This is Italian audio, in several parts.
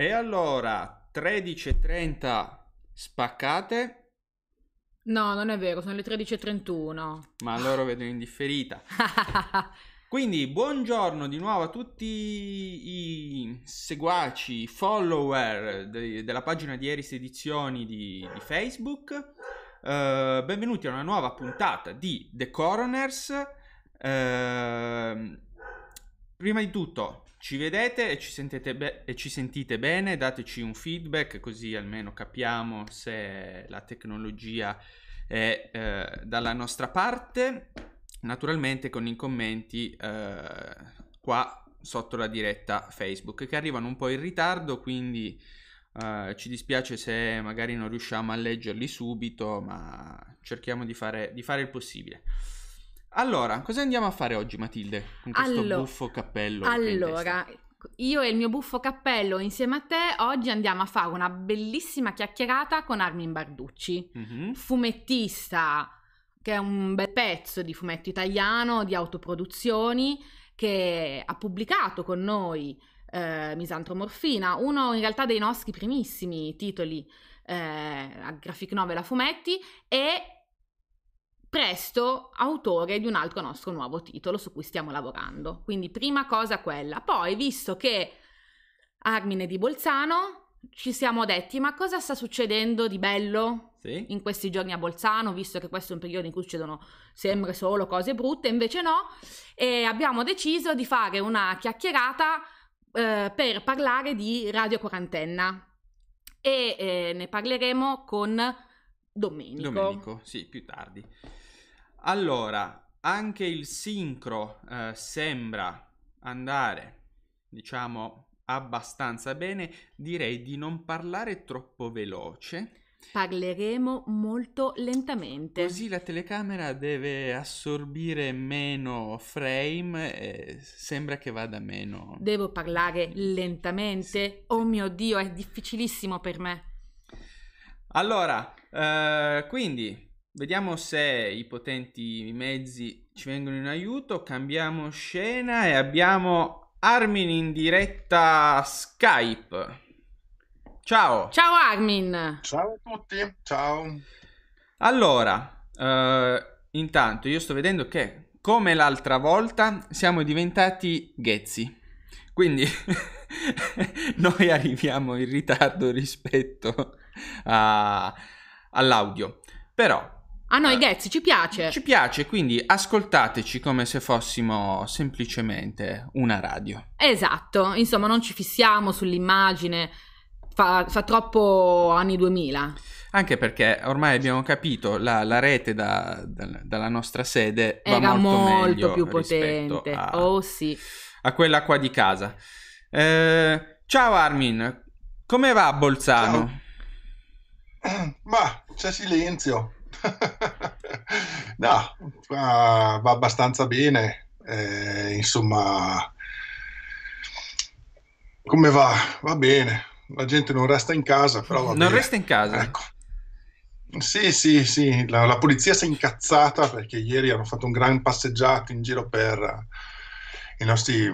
E allora, 13.30 spaccate. No, non è vero, sono le 13.31. Ma loro vedono in differita. Quindi buongiorno di nuovo a tutti i seguaci, i follower de- della pagina di Eris Edizioni di, di Facebook. Uh, benvenuti a una nuova puntata di The Coroners. Uh, prima di tutto, ci vedete e ci, be- e ci, sentite bene, dateci un feedback così almeno capiamo se la tecnologia è eh, dalla nostra parte. Naturalmente con i commenti eh, qua sotto la diretta Facebook che arrivano un po' in ritardo, quindi eh, ci dispiace se magari non riusciamo a leggerli subito, ma cerchiamo di fare, di fare il possibile. Allora, cosa andiamo a fare oggi, Matilde? Con questo allora, buffo cappello. Allora, io e il mio buffo cappello insieme a te oggi andiamo a fare una bellissima chiacchierata con Armin Barducci, mm-hmm. fumettista che è un bel pezzo di fumetto italiano, di autoproduzioni, che ha pubblicato con noi eh, Misantromorfina, uno in realtà dei nostri primissimi titoli eh, a graphic novel a fumetti e presto autore di un altro nostro nuovo titolo su cui stiamo lavorando. Quindi prima cosa quella. Poi, visto che Armine di Bolzano, ci siamo detti ma cosa sta succedendo di bello sì. in questi giorni a Bolzano, visto che questo è un periodo in cui succedono sempre solo cose brutte, invece no, e abbiamo deciso di fare una chiacchierata eh, per parlare di Radio Quarantenna e eh, ne parleremo con Domenico. Domenico, sì, più tardi. Allora, anche il sincro eh, sembra andare, diciamo, abbastanza bene. Direi di non parlare troppo veloce. Parleremo molto lentamente. Così la telecamera deve assorbire meno frame e sembra che vada meno. Devo parlare lentamente? Sì. Oh mio Dio, è difficilissimo per me. Allora, eh, quindi vediamo se i potenti mezzi ci vengono in aiuto. Cambiamo scena e abbiamo Armin in diretta Skype. Ciao. Ciao Armin. Ciao a tutti. Ciao. Allora, uh, intanto io sto vedendo che come l'altra volta siamo diventati ghezzi. Quindi noi arriviamo in ritardo rispetto a all'audio. Però... A ah, noi eh, Ghezzi ci piace. Ci piace, quindi ascoltateci come se fossimo semplicemente una radio. Esatto, insomma non ci fissiamo sull'immagine, fa, fa troppo anni 2000. Anche perché ormai abbiamo capito la, la rete da, da, dalla nostra sede era molto, molto più potente. A, oh sì. A quella qua di casa. Eh, ciao Armin, come va a Bolzano? Ciao. Ma c'è silenzio. no, va, va, abbastanza bene. Eh, insomma, come va? Va bene. La gente non resta in casa, però va non bene. resta in casa? Ecco. Sì, sì, sì. La, la polizia si è incazzata perché ieri hanno fatto un gran passeggiato in giro per eh, i nostri...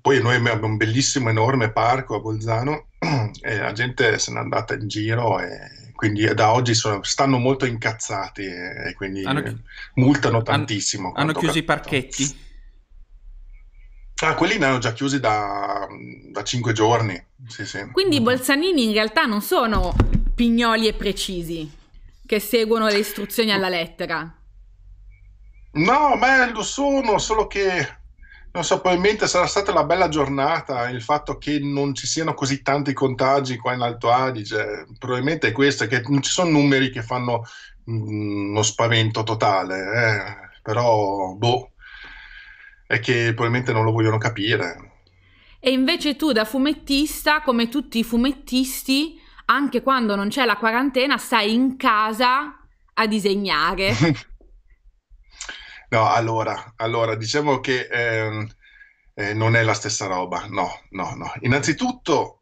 Poi noi abbiamo un bellissimo, enorme parco a Bolzano e la gente se n'è andata in giro e quindi da oggi sono, stanno molto incazzati e, quindi hanno, multano tantissimo. hanno, hanno chiuso i parchetti? Ah, quelli ne hanno già chiusi da, da 5 giorni. Sì, sì. Quindi i mm-hmm. Bolzanini in realtà non sono pignoli e precisi che seguono le istruzioni alla lettera. No, ma lo sono, solo che non so, probabilmente sarà stata una bella giornata il fatto che non ci siano così tanti contagi qua in Alto Adige. Probabilmente è questo, che non ci sono numeri che fanno mm, uno spavento totale, eh. però boh, è che probabilmente non lo vogliono capire. E invece tu da fumettista, come tutti i fumettisti, anche quando non c'è la quarantena, stai in casa a disegnare. No, allora, allora diciamo che ehm, eh, non è la stessa roba, no, no, no. Innanzitutto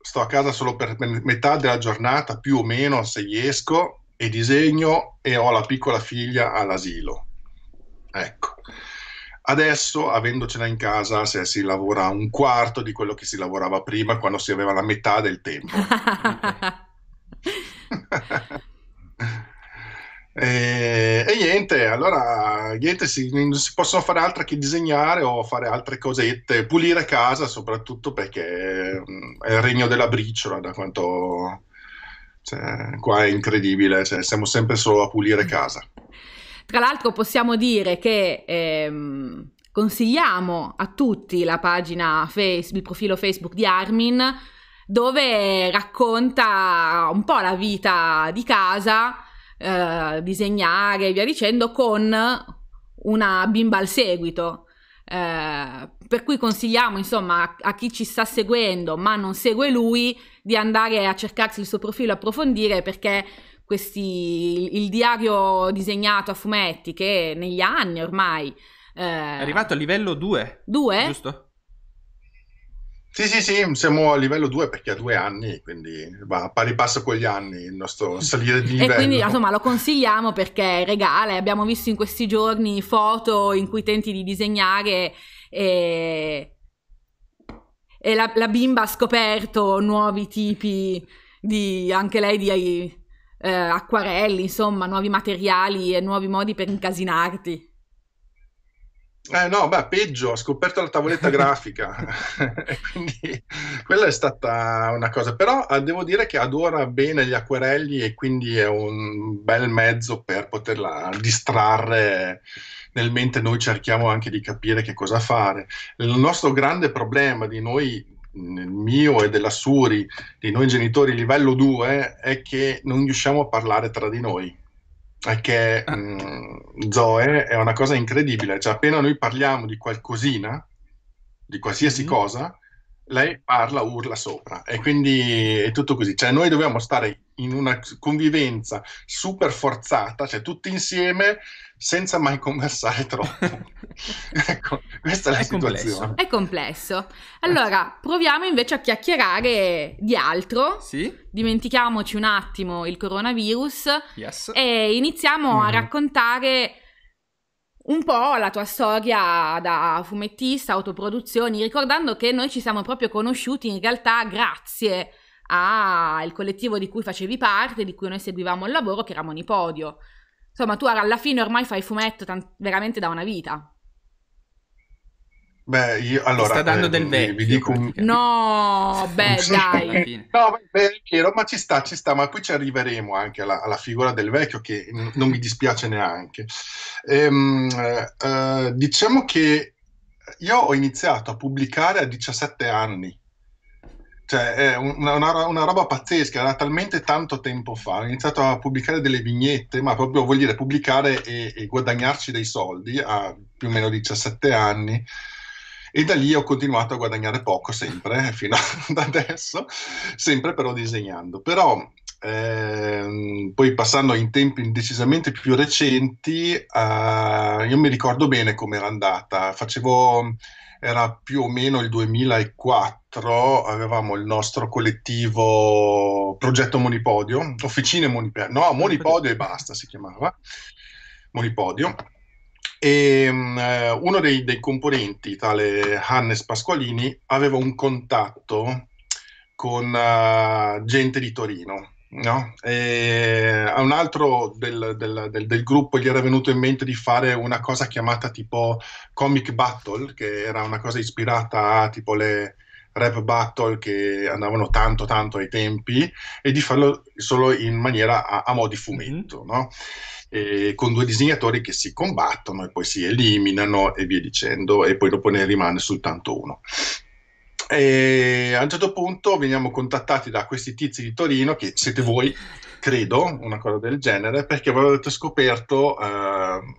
sto a casa solo per metà della giornata, più o meno, se riesco, e disegno e ho la piccola figlia all'asilo. Ecco. Adesso, avendocela in casa, se si lavora un quarto di quello che si lavorava prima, quando si aveva la metà del tempo. E, eh, e, niente, allora niente, si, si, possono fare altro che disegnare o fare altre cosette, pulire casa soprattutto perché mm, è il regno della briciola da quanto... Cioè, qua è incredibile, cioè, siamo sempre solo a pulire casa. Tra l'altro possiamo dire che ehm, consigliamo a tutti la pagina Facebook, il profilo Facebook di Armin dove racconta un po' la vita di casa eh, disegnare e via dicendo con una bimba al seguito. Eh, per cui consigliamo insomma a, a, chi ci sta seguendo ma non segue lui di andare a cercarsi il suo profilo e approfondire perché questi, il, il, diario disegnato a fumetti che negli anni ormai eh, è arrivato a livello 2 2 giusto? Sì, sì, sì, siamo a livello 2 perché ha due anni, quindi va a pari passo con gli anni il nostro salire di livello. E quindi insomma lo consigliamo perché regale, abbiamo visto in questi giorni foto in cui tenti di disegnare e, e la, la, bimba ha scoperto nuovi tipi di, anche lei di eh, acquarelli, insomma nuovi materiali e nuovi modi per incasinarti. Eh no, beh, peggio, ho scoperto la tavoletta grafica, quindi quella è stata una cosa, però eh, devo dire che adora bene gli acquerelli e quindi è un bel mezzo per poterla distrarre nel mente noi cerchiamo anche di capire che cosa fare. Il nostro grande problema di noi mio e della Suri, di noi genitori livello 2, è che non riusciamo a parlare tra di noi è che mh, ah. mm, Zoe è una cosa incredibile, cioè appena noi parliamo di qualcosina, di qualsiasi mm-hmm. cosa, lei parla, urla sopra e quindi è tutto così, cioè noi dobbiamo stare in una convivenza super forzata, cioè tutti insieme senza mai conversare troppo. ecco, questa è la è situazione. Complesso. È complesso. Allora, proviamo invece a chiacchierare di altro. Sì. Dimentichiamoci un attimo il coronavirus yes. e iniziamo mm. a mm-hmm. raccontare un po' la tua storia da fumettista, autoproduzioni, ricordando che noi ci siamo proprio conosciuti in realtà grazie al collettivo di cui facevi parte, di cui noi seguivamo il lavoro, che era Monipodio. Insomma, tu alla fine ormai fai fumetto tant- veramente da una vita. Beh, io allora. Mi sta dando eh, del vecchio. un... No, beh, dai. no, beh, vero, ma ci sta, ci sta, ma qui ci arriveremo anche alla, alla figura del vecchio che n- non mi dispiace neanche. Ehm, eh, eh diciamo che io ho iniziato a pubblicare a 17 anni. Cioè, è una, una, una, roba pazzesca, era talmente tanto tempo fa, ho iniziato a pubblicare delle vignette, ma proprio vuol dire pubblicare e, e guadagnarci dei soldi a più o meno 17 anni e da lì ho continuato a guadagnare poco sempre eh, fino ad adesso, sempre però disegnando. Però ehm, poi passando in tempi decisamente più recenti, eh, io mi ricordo bene com'era andata. Facevo era più o meno il 2004, avevamo il nostro collettivo Progetto Monipodio, Officine Monipodio, no, Monipodio e basta si chiamava, Monipodio. E um, eh, uno dei, dei componenti, tale Hannes Pasqualini, aveva un contatto con uh, gente di Torino no? E a un altro del, del, del, del, gruppo gli era venuto in mente di fare una cosa chiamata tipo Comic Battle, che era una cosa ispirata a tipo le rap battle che andavano tanto tanto ai tempi, e di farlo solo in maniera a, a mo' di fumetto, mm-hmm. no? con due disegnatori che si combattono e poi si eliminano e via dicendo, e poi dopo ne rimane soltanto uno. E a un certo punto veniamo contattati da questi tizi di Torino che siete voi, credo, una cosa del genere, perché voi avete scoperto uh,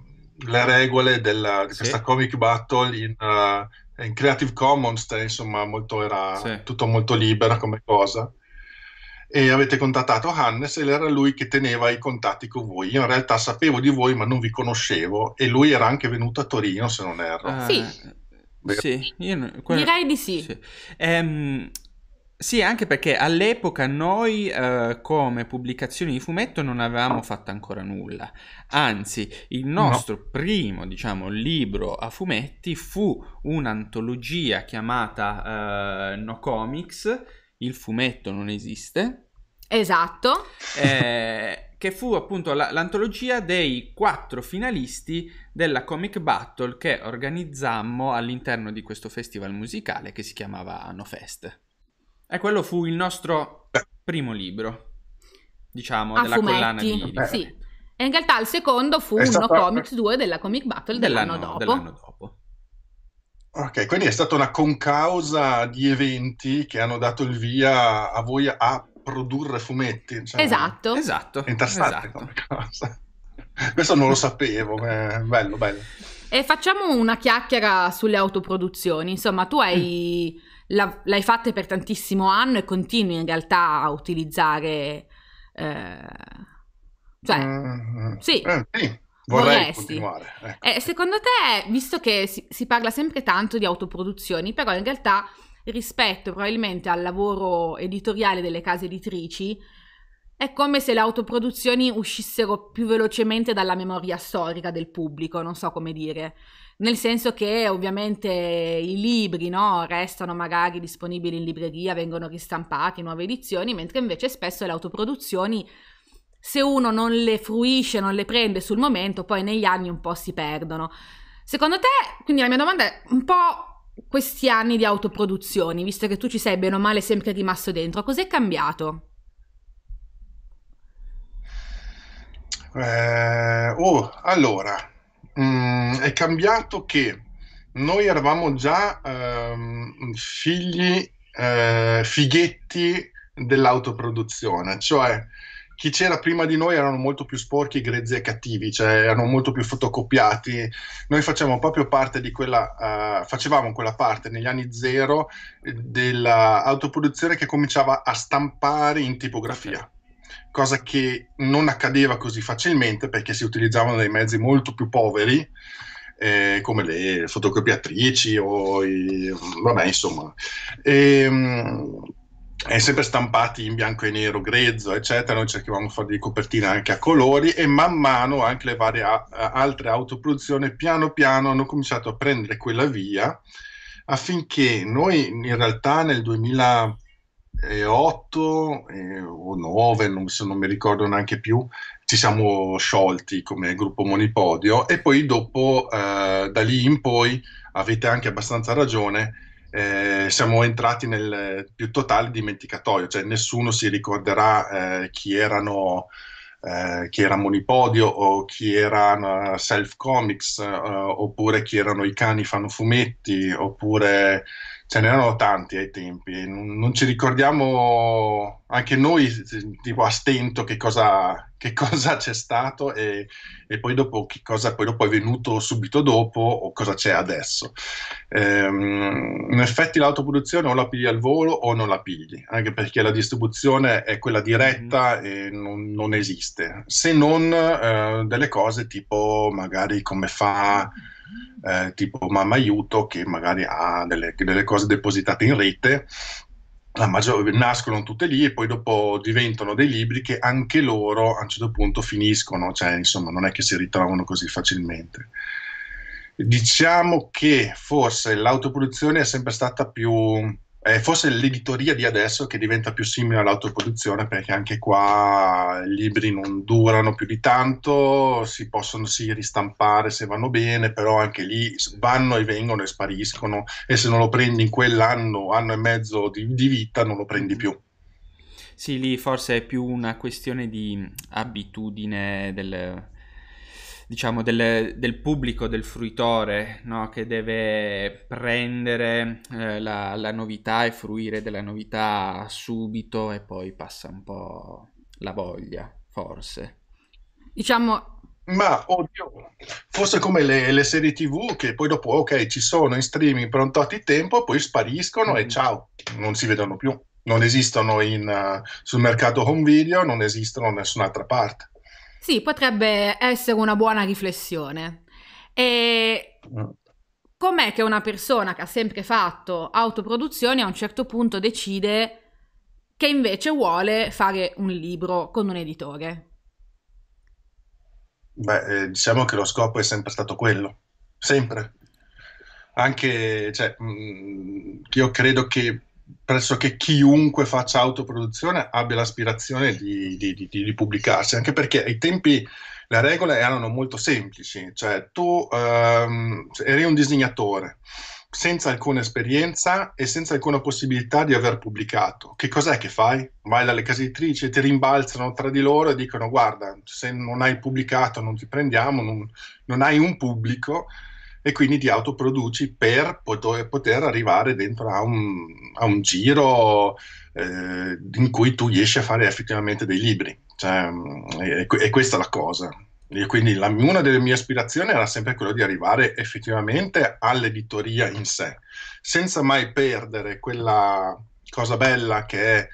le regole della, di sì. questa comic battle in, uh, in Creative Commons, eh, insomma, molto era sì. tutto molto libera come cosa. E avete contattato Hannes e era lui che teneva i contatti con voi. Io in realtà sapevo di voi, ma non vi conoscevo, e lui era anche venuto a Torino, se non erro. Ah. Sì. Eh, Vero? Sì, non... Quello... direi di sì. Sì. Ehm, sì. anche perché all'epoca noi eh, come pubblicazioni di fumetto non avevamo fatto ancora nulla. Anzi, il nostro no. primo, diciamo, libro a fumetti fu un'antologia chiamata eh, No Comics, Il fumetto non esiste. Esatto. Eh, che fu appunto la, l'antologia dei quattro finalisti della Comic Battle che organizzammo all'interno di questo festival musicale che si chiamava Anofest. E quello fu il nostro primo libro, diciamo, A della fumetti. collana di... di sì. E in realtà il secondo fu uno stata... Comics 2 della Comic Battle dell'anno, dell'anno, dopo. dell'anno dopo. Ok, quindi è stata una concausa di eventi che hanno dato il via a voi a produrre fumetti. Cioè, esatto. Esatto. È interessante esatto. come cosa. Questo non lo sapevo, è eh, bello, bello. E facciamo una chiacchiera sulle autoproduzioni. Insomma, tu hai, mm. la, l'hai fatta per tantissimo anno e continui in realtà a utilizzare... Eh, cioè, mm. sì. Eh, sì. Vorrei vorresti. continuare. Ecco. Eh, secondo te, visto che si, si parla sempre tanto di autoproduzioni, però in realtà rispetto probabilmente al lavoro editoriale delle case editrici, è come se le autoproduzioni uscissero più velocemente dalla memoria storica del pubblico, non so come dire. Nel senso che ovviamente i libri no, restano magari disponibili in libreria, vengono ristampati, nuove edizioni, mentre invece spesso le autoproduzioni, se uno non le fruisce, non le prende sul momento, poi negli anni un po' si perdono. Secondo te, quindi la mia domanda è un po' questi anni di autoproduzioni, visto che tu ci sei bene o male sempre rimasto dentro, cos'è cambiato? Eh, oh, allora, mh, mm, è cambiato che noi eravamo già ehm, figli, eh, fighetti dell'autoproduzione, cioè chi c'era prima di noi erano molto più sporchi, grezzi e cattivi, cioè erano molto più fotocopiati. Noi facevamo proprio parte di quella, uh, facevamo quella parte negli anni zero eh, dell'autoproduzione che cominciava a stampare in tipografia. cosa che non accadeva così facilmente perché si utilizzavano dei mezzi molto più poveri eh, come le fotocopiatrici o i, vabbè insomma e, ehm, è sempre stampati in bianco e nero, grezzo, eccetera. Noi cerchiamo di fare delle copertine anche a colori e man mano anche le varie a- altre autoproduzioni piano piano hanno cominciato a prendere quella via affinché noi in realtà nel 2008 eh, o 9, non, se non mi ricordo neanche più, ci siamo sciolti come gruppo Monipodio e poi dopo eh, da lì in poi avete anche abbastanza ragione eh, siamo entrati nel più totale dimenticatoio, cioè nessuno si ricorderà eh, chi erano eh, chi era Monipodio o chi era eh, Self Comics eh, oppure chi erano i cani fanno fumetti oppure ce n'erano tanti ai tempi, non ci ricordiamo anche noi tipo a stento che cosa, che cosa c'è stato e, e, poi dopo che cosa poi dopo è venuto subito dopo o cosa c'è adesso. Ehm, in effetti l'autoproduzione o la pigli al volo o non la pigli, anche perché la distribuzione è quella diretta mm-hmm. e non, non esiste, se non eh, delle cose tipo magari come fa eh, tipo Mamma Aiuto che magari ha delle, delle cose depositate in rete Maggior, nascono tutte lì e poi dopo diventano dei libri che anche loro a un certo punto finiscono, cioè insomma non è che si ritrovano così facilmente. Diciamo che forse l'autoproduzione è sempre stata più eh, forse l'editoria di adesso che diventa più simile all'autoproduzione perché anche qua i libri non durano più di tanto, si possono sì ristampare se vanno bene, però anche lì vanno e vengono e spariscono e se non lo prendi in quell'anno, anno e mezzo di, di vita non lo prendi più. Sì, lì forse è più una questione di abitudine del, diciamo, del, del, pubblico, del fruitore, no? che deve prendere eh, la, la, novità e fruire della novità subito e poi passa un po' la voglia, forse. Diciamo... Ma, oddio, forse come le, le serie tv che poi dopo, ok, ci sono in streaming prontati tempo, poi spariscono mm. e ciao, non si vedono più. Non esistono in, uh, sul mercato home video, non esistono da nessun'altra parte. Sì, potrebbe essere una buona riflessione. E mm. com'è che una persona che ha sempre fatto autoproduzioni a un certo punto decide che invece vuole fare un libro con un editore? Beh, eh, diciamo che lo scopo è sempre stato quello, sempre. Anche, cioè, mh, mm, io credo che pressoché chiunque faccia autoproduzione abbia l'aspirazione di, di, di, di pubblicarsi, anche perché ai tempi le regole erano molto semplici, cioè tu ehm, eri un disegnatore senza alcuna esperienza e senza alcuna possibilità di aver pubblicato. Che cos'è che fai? Vai dalle case editrici, ti rimbalzano tra di loro e dicono guarda, se non hai pubblicato non ti prendiamo, non, non hai un pubblico, e quindi ti autoproduci per poter arrivare dentro a un, a un giro eh, in cui tu riesci a fare effettivamente dei libri. Cioè, mm, e, e questa è la cosa. E quindi la, una delle mie aspirazioni era sempre quella di arrivare effettivamente all'editoria in sé, senza mai perdere quella cosa bella che è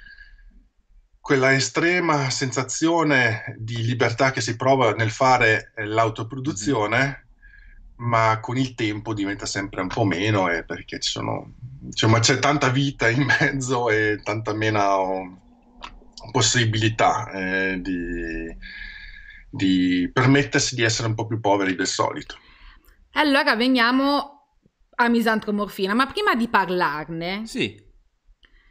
quella estrema sensazione di libertà che si prova nel fare eh, mm-hmm. l'autoproduzione ma con il tempo diventa sempre un po' meno eh, perché ci sono, insomma, c'è tanta vita in mezzo e tanta meno um, possibilità eh, di, di permettersi di essere un po' più poveri del solito. Allora veniamo a misantromorfina, ma prima di parlarne, sì.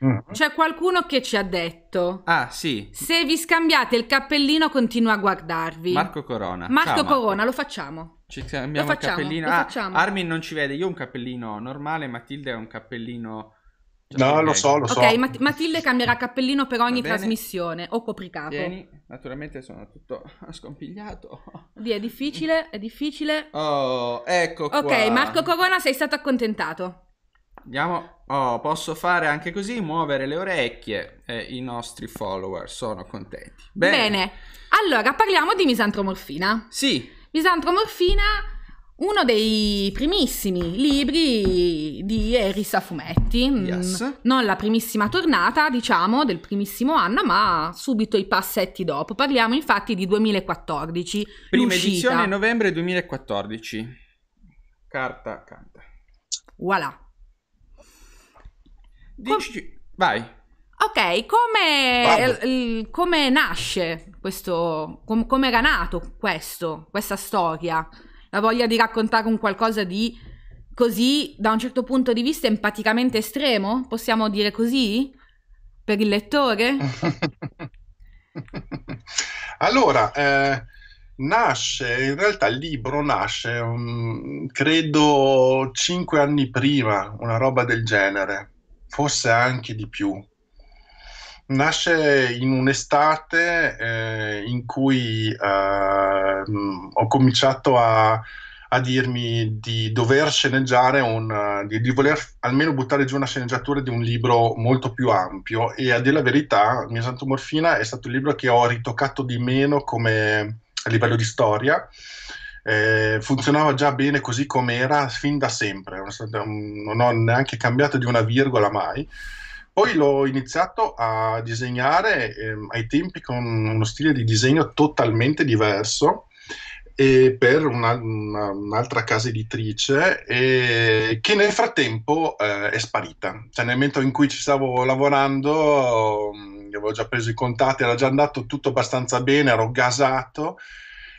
Mm-hmm. C'è qualcuno che ci ha detto. Ah, sì. Se vi scambiate il cappellino, continua a guardarvi. Marco Corona. Marco Ciao, Corona, Marco. lo facciamo. Ci scambiamo lo facciamo, il cappellino. Ah, facciamo. Armin non ci vede. Io ho un cappellino normale, Matilde ha un cappellino. Cioè, no, lo so, lo so. Ok, Mat- Matilde cambierà cappellino per ogni trasmissione o copricapo. Vieni, naturalmente sono tutto scompigliato. Oddio, è difficile, è difficile. Oh, ecco qua. Ok, Marco Corona, sei stato accontentato. Andiamo, oh, posso fare anche così, muovere le orecchie e i nostri follower sono contenti. Bene. Bene. Allora, parliamo di misantromorfina. Sì. Misantromorfina, uno dei primissimi libri di Erisa fumetti. Mm, yes. Non la primissima tornata, diciamo, del primissimo anno, ma subito i passetti dopo. Parliamo infatti di 2014. Prima l'uscita. edizione novembre 2014. Carta canta. Voilà. Dici... Com- vai. Ok, come, come nasce questo, com- come era nato questo, questa storia? La voglia di raccontare un qualcosa di così, da un certo punto di vista, empaticamente estremo? Possiamo dire così? Per il lettore? allora, eh, nasce, in realtà il libro nasce, um, credo, cinque anni prima, una roba del genere forse anche di più. Nasce in un'estate eh, in cui eh, ho cominciato a, a, dirmi di dover sceneggiare, un, eh, di, di, voler almeno buttare giù una sceneggiatura di un libro molto più ampio e a dire la verità, Misantomorfina è stato il libro che ho ritoccato di meno come, a livello di storia eh, funzionava già bene così com'era fin da sempre, non ho neanche cambiato di una virgola mai. Poi l'ho iniziato a disegnare eh, ai tempi con uno stile di disegno totalmente diverso e per una, una, un'altra casa editrice e che nel frattempo eh, è sparita. Cioè nel momento in cui ci stavo lavorando, mm, avevo già preso i contatti, era già andato tutto abbastanza bene, ero gasato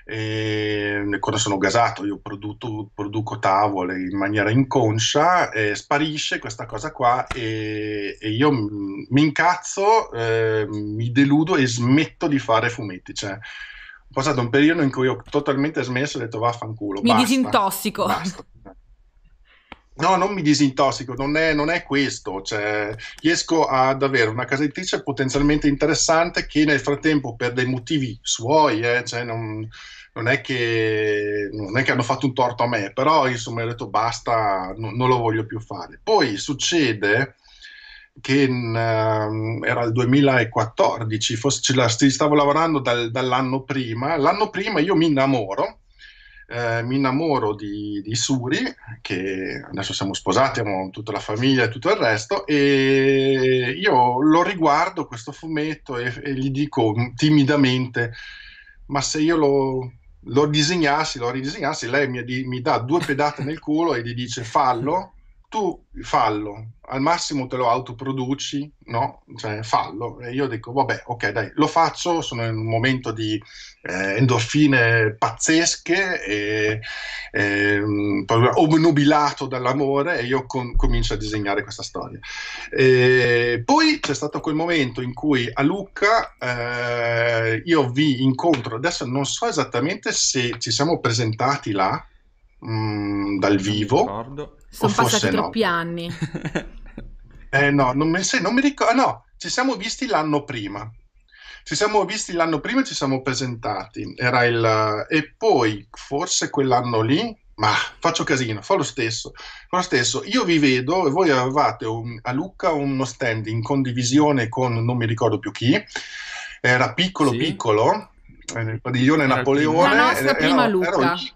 eh, cosa sono gasato, io produto, produco tavole in maniera inconscia, eh, sparisce questa cosa qua e, e io mi incazzo, eh, mi deludo e smetto di fare fumetti. Cioè, ho passato un periodo in cui ho totalmente smesso e ho detto vaffanculo. Mi basta, disintossico. Basta. No, non mi disintossico, non è, non è questo. Cioè, riesco ad avere una casa editrice potenzialmente interessante che nel frattempo, per dei motivi suoi, eh, cioè non, non, è che, non, è che, hanno fatto un torto a me, però insomma ho detto basta, no, non lo voglio più fare. Poi succede che in, uh, era il 2014, forse ci, stavo lavorando dal, dall'anno prima. L'anno prima io mi innamoro eh, mi innamoro di, di, Suri, che adesso siamo sposati, abbiamo tutta la famiglia e tutto il resto, e io lo riguardo questo fumetto e, e gli dico timidamente, ma se io lo, lo disegnassi, lo ridisegnassi, lei mi, mi dà due pedate nel culo e gli dice fallo, tu fallo, al massimo te lo autoproduci, no? Cioè fallo. E io dico, vabbè, ok, dai, lo faccio, sono in un momento di eh, endorfine pazzesche, e, e, ehm, obnubilato dall'amore e io com- comincio a disegnare questa storia. E poi c'è stato quel momento in cui a Lucca eh, io vi incontro, adesso non so esattamente se ci siamo presentati là, Mm, dal vivo. Sono passati no. troppi anni. eh no, non mi, se, non mi ricordo. Ah, no, ci siamo visti l'anno prima. Ci siamo visti l'anno prima e ci siamo presentati. Era il, e poi, forse quell'anno lì, ma faccio casino, fa lo stesso. Fa lo stesso. Io vi vedo e voi avevate un, a Lucca uno stand in condivisione con non mi ricordo più chi. Era piccolo, sì. piccolo nel padiglione era Napoleone. La nostra, era, prima, ero, Luca.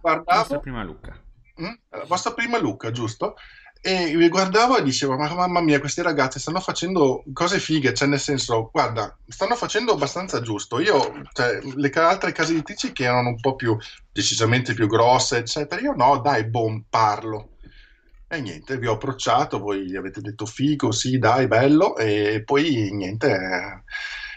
Ero, nostra prima Luca. Mh? Mm? La vostra prima Luca, giusto? E mi guardavo e dicevo, ma mamma mia, queste ragazze stanno facendo cose fighe, cioè nel senso, guarda, stanno facendo abbastanza giusto. Io, cioè, le altre case editrici che erano un po' più, decisamente più grosse, eccetera, io no, dai, bom, parlo. E niente, vi ho approcciato, voi gli avete detto figo, sì, dai, bello, e poi niente,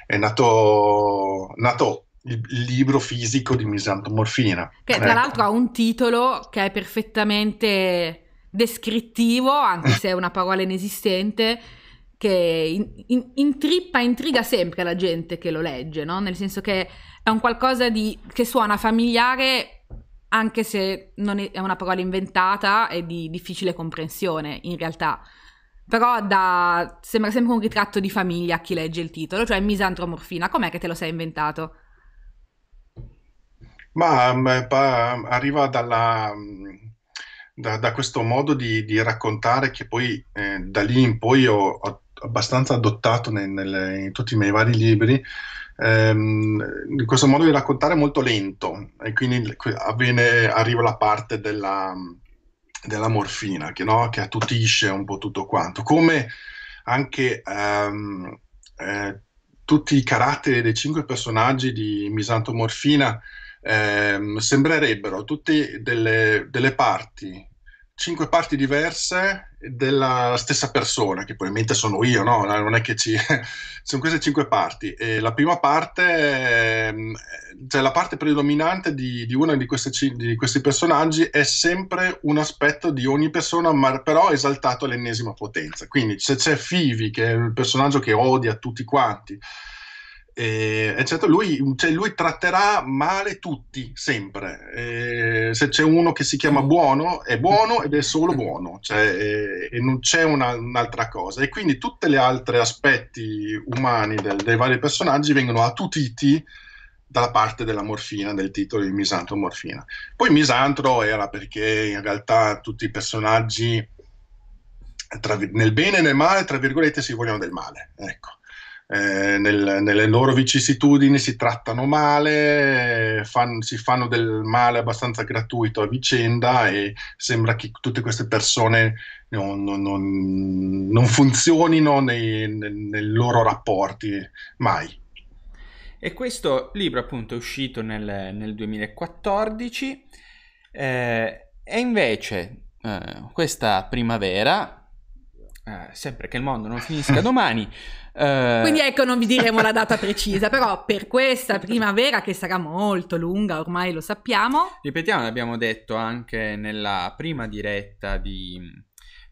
è, è nato, nato il libro fisico di misantomorfina. Che tra ecco. l'altro ha un titolo che è perfettamente descrittivo, anche se è una parola inesistente, che in, in, intrippa, intriga sempre la gente che lo legge, no? Nel senso che è un qualcosa di, che suona familiare anche se non è, una parola inventata e di difficile comprensione in realtà. Però da, sembra sempre un ritratto di famiglia a chi legge il titolo, cioè misantromorfina. Com'è che te lo sei inventato? Ma um, arriva dalla, mm, da, da, questo modo di, di raccontare che poi eh, da lì in poi ho, ho abbastanza adottato nel, nel, in tutti i miei vari libri, ehm, questo modo di raccontare è molto lento e quindi avviene, arriva la parte della, della morfina che, no, che, attutisce un po' tutto quanto, come anche ehm, eh, tutti i caratteri dei cinque personaggi di Misantomorfina ehm, sembrerebbero tutte delle, delle parti cinque parti diverse della stessa persona, che probabilmente sono io, no? Non è che ci... sono queste cinque parti. E la prima parte, ehm, cioè la parte predominante di, di uno di, di, questi personaggi è sempre un aspetto di ogni persona, ma però esaltato all'ennesima potenza. Quindi se c'è Fivi, che è il personaggio che odia tutti quanti, eh, eccetto lui, cioè lui, tratterà male tutti, sempre. Eh, se c'è uno che si chiama buono, è buono ed è solo buono, cioè, eh, e non c'è una, un'altra cosa. E quindi tutti gli altri aspetti umani del, dei vari personaggi vengono attutiti dalla parte della morfina, del titolo di Misantro Morfina. Poi Misantro era perché in realtà tutti i personaggi, tra, nel bene e nel male, tra virgolette, si vogliono del male. Ecco eh, nel, nelle loro vicissitudini si trattano male, fan, si fanno del male abbastanza gratuito a vicenda e sembra che tutte queste persone non, non, non funzionino nei, nei loro rapporti mai. E questo libro appunto è uscito nel, nel 2014 eh, e invece eh, questa primavera eh, sempre che il mondo non finisca domani. Eh... Quindi ecco, non vi diremo la data precisa, però per questa primavera che sarà molto lunga, ormai lo sappiamo. Ripetiamo, l'abbiamo detto anche nella prima diretta di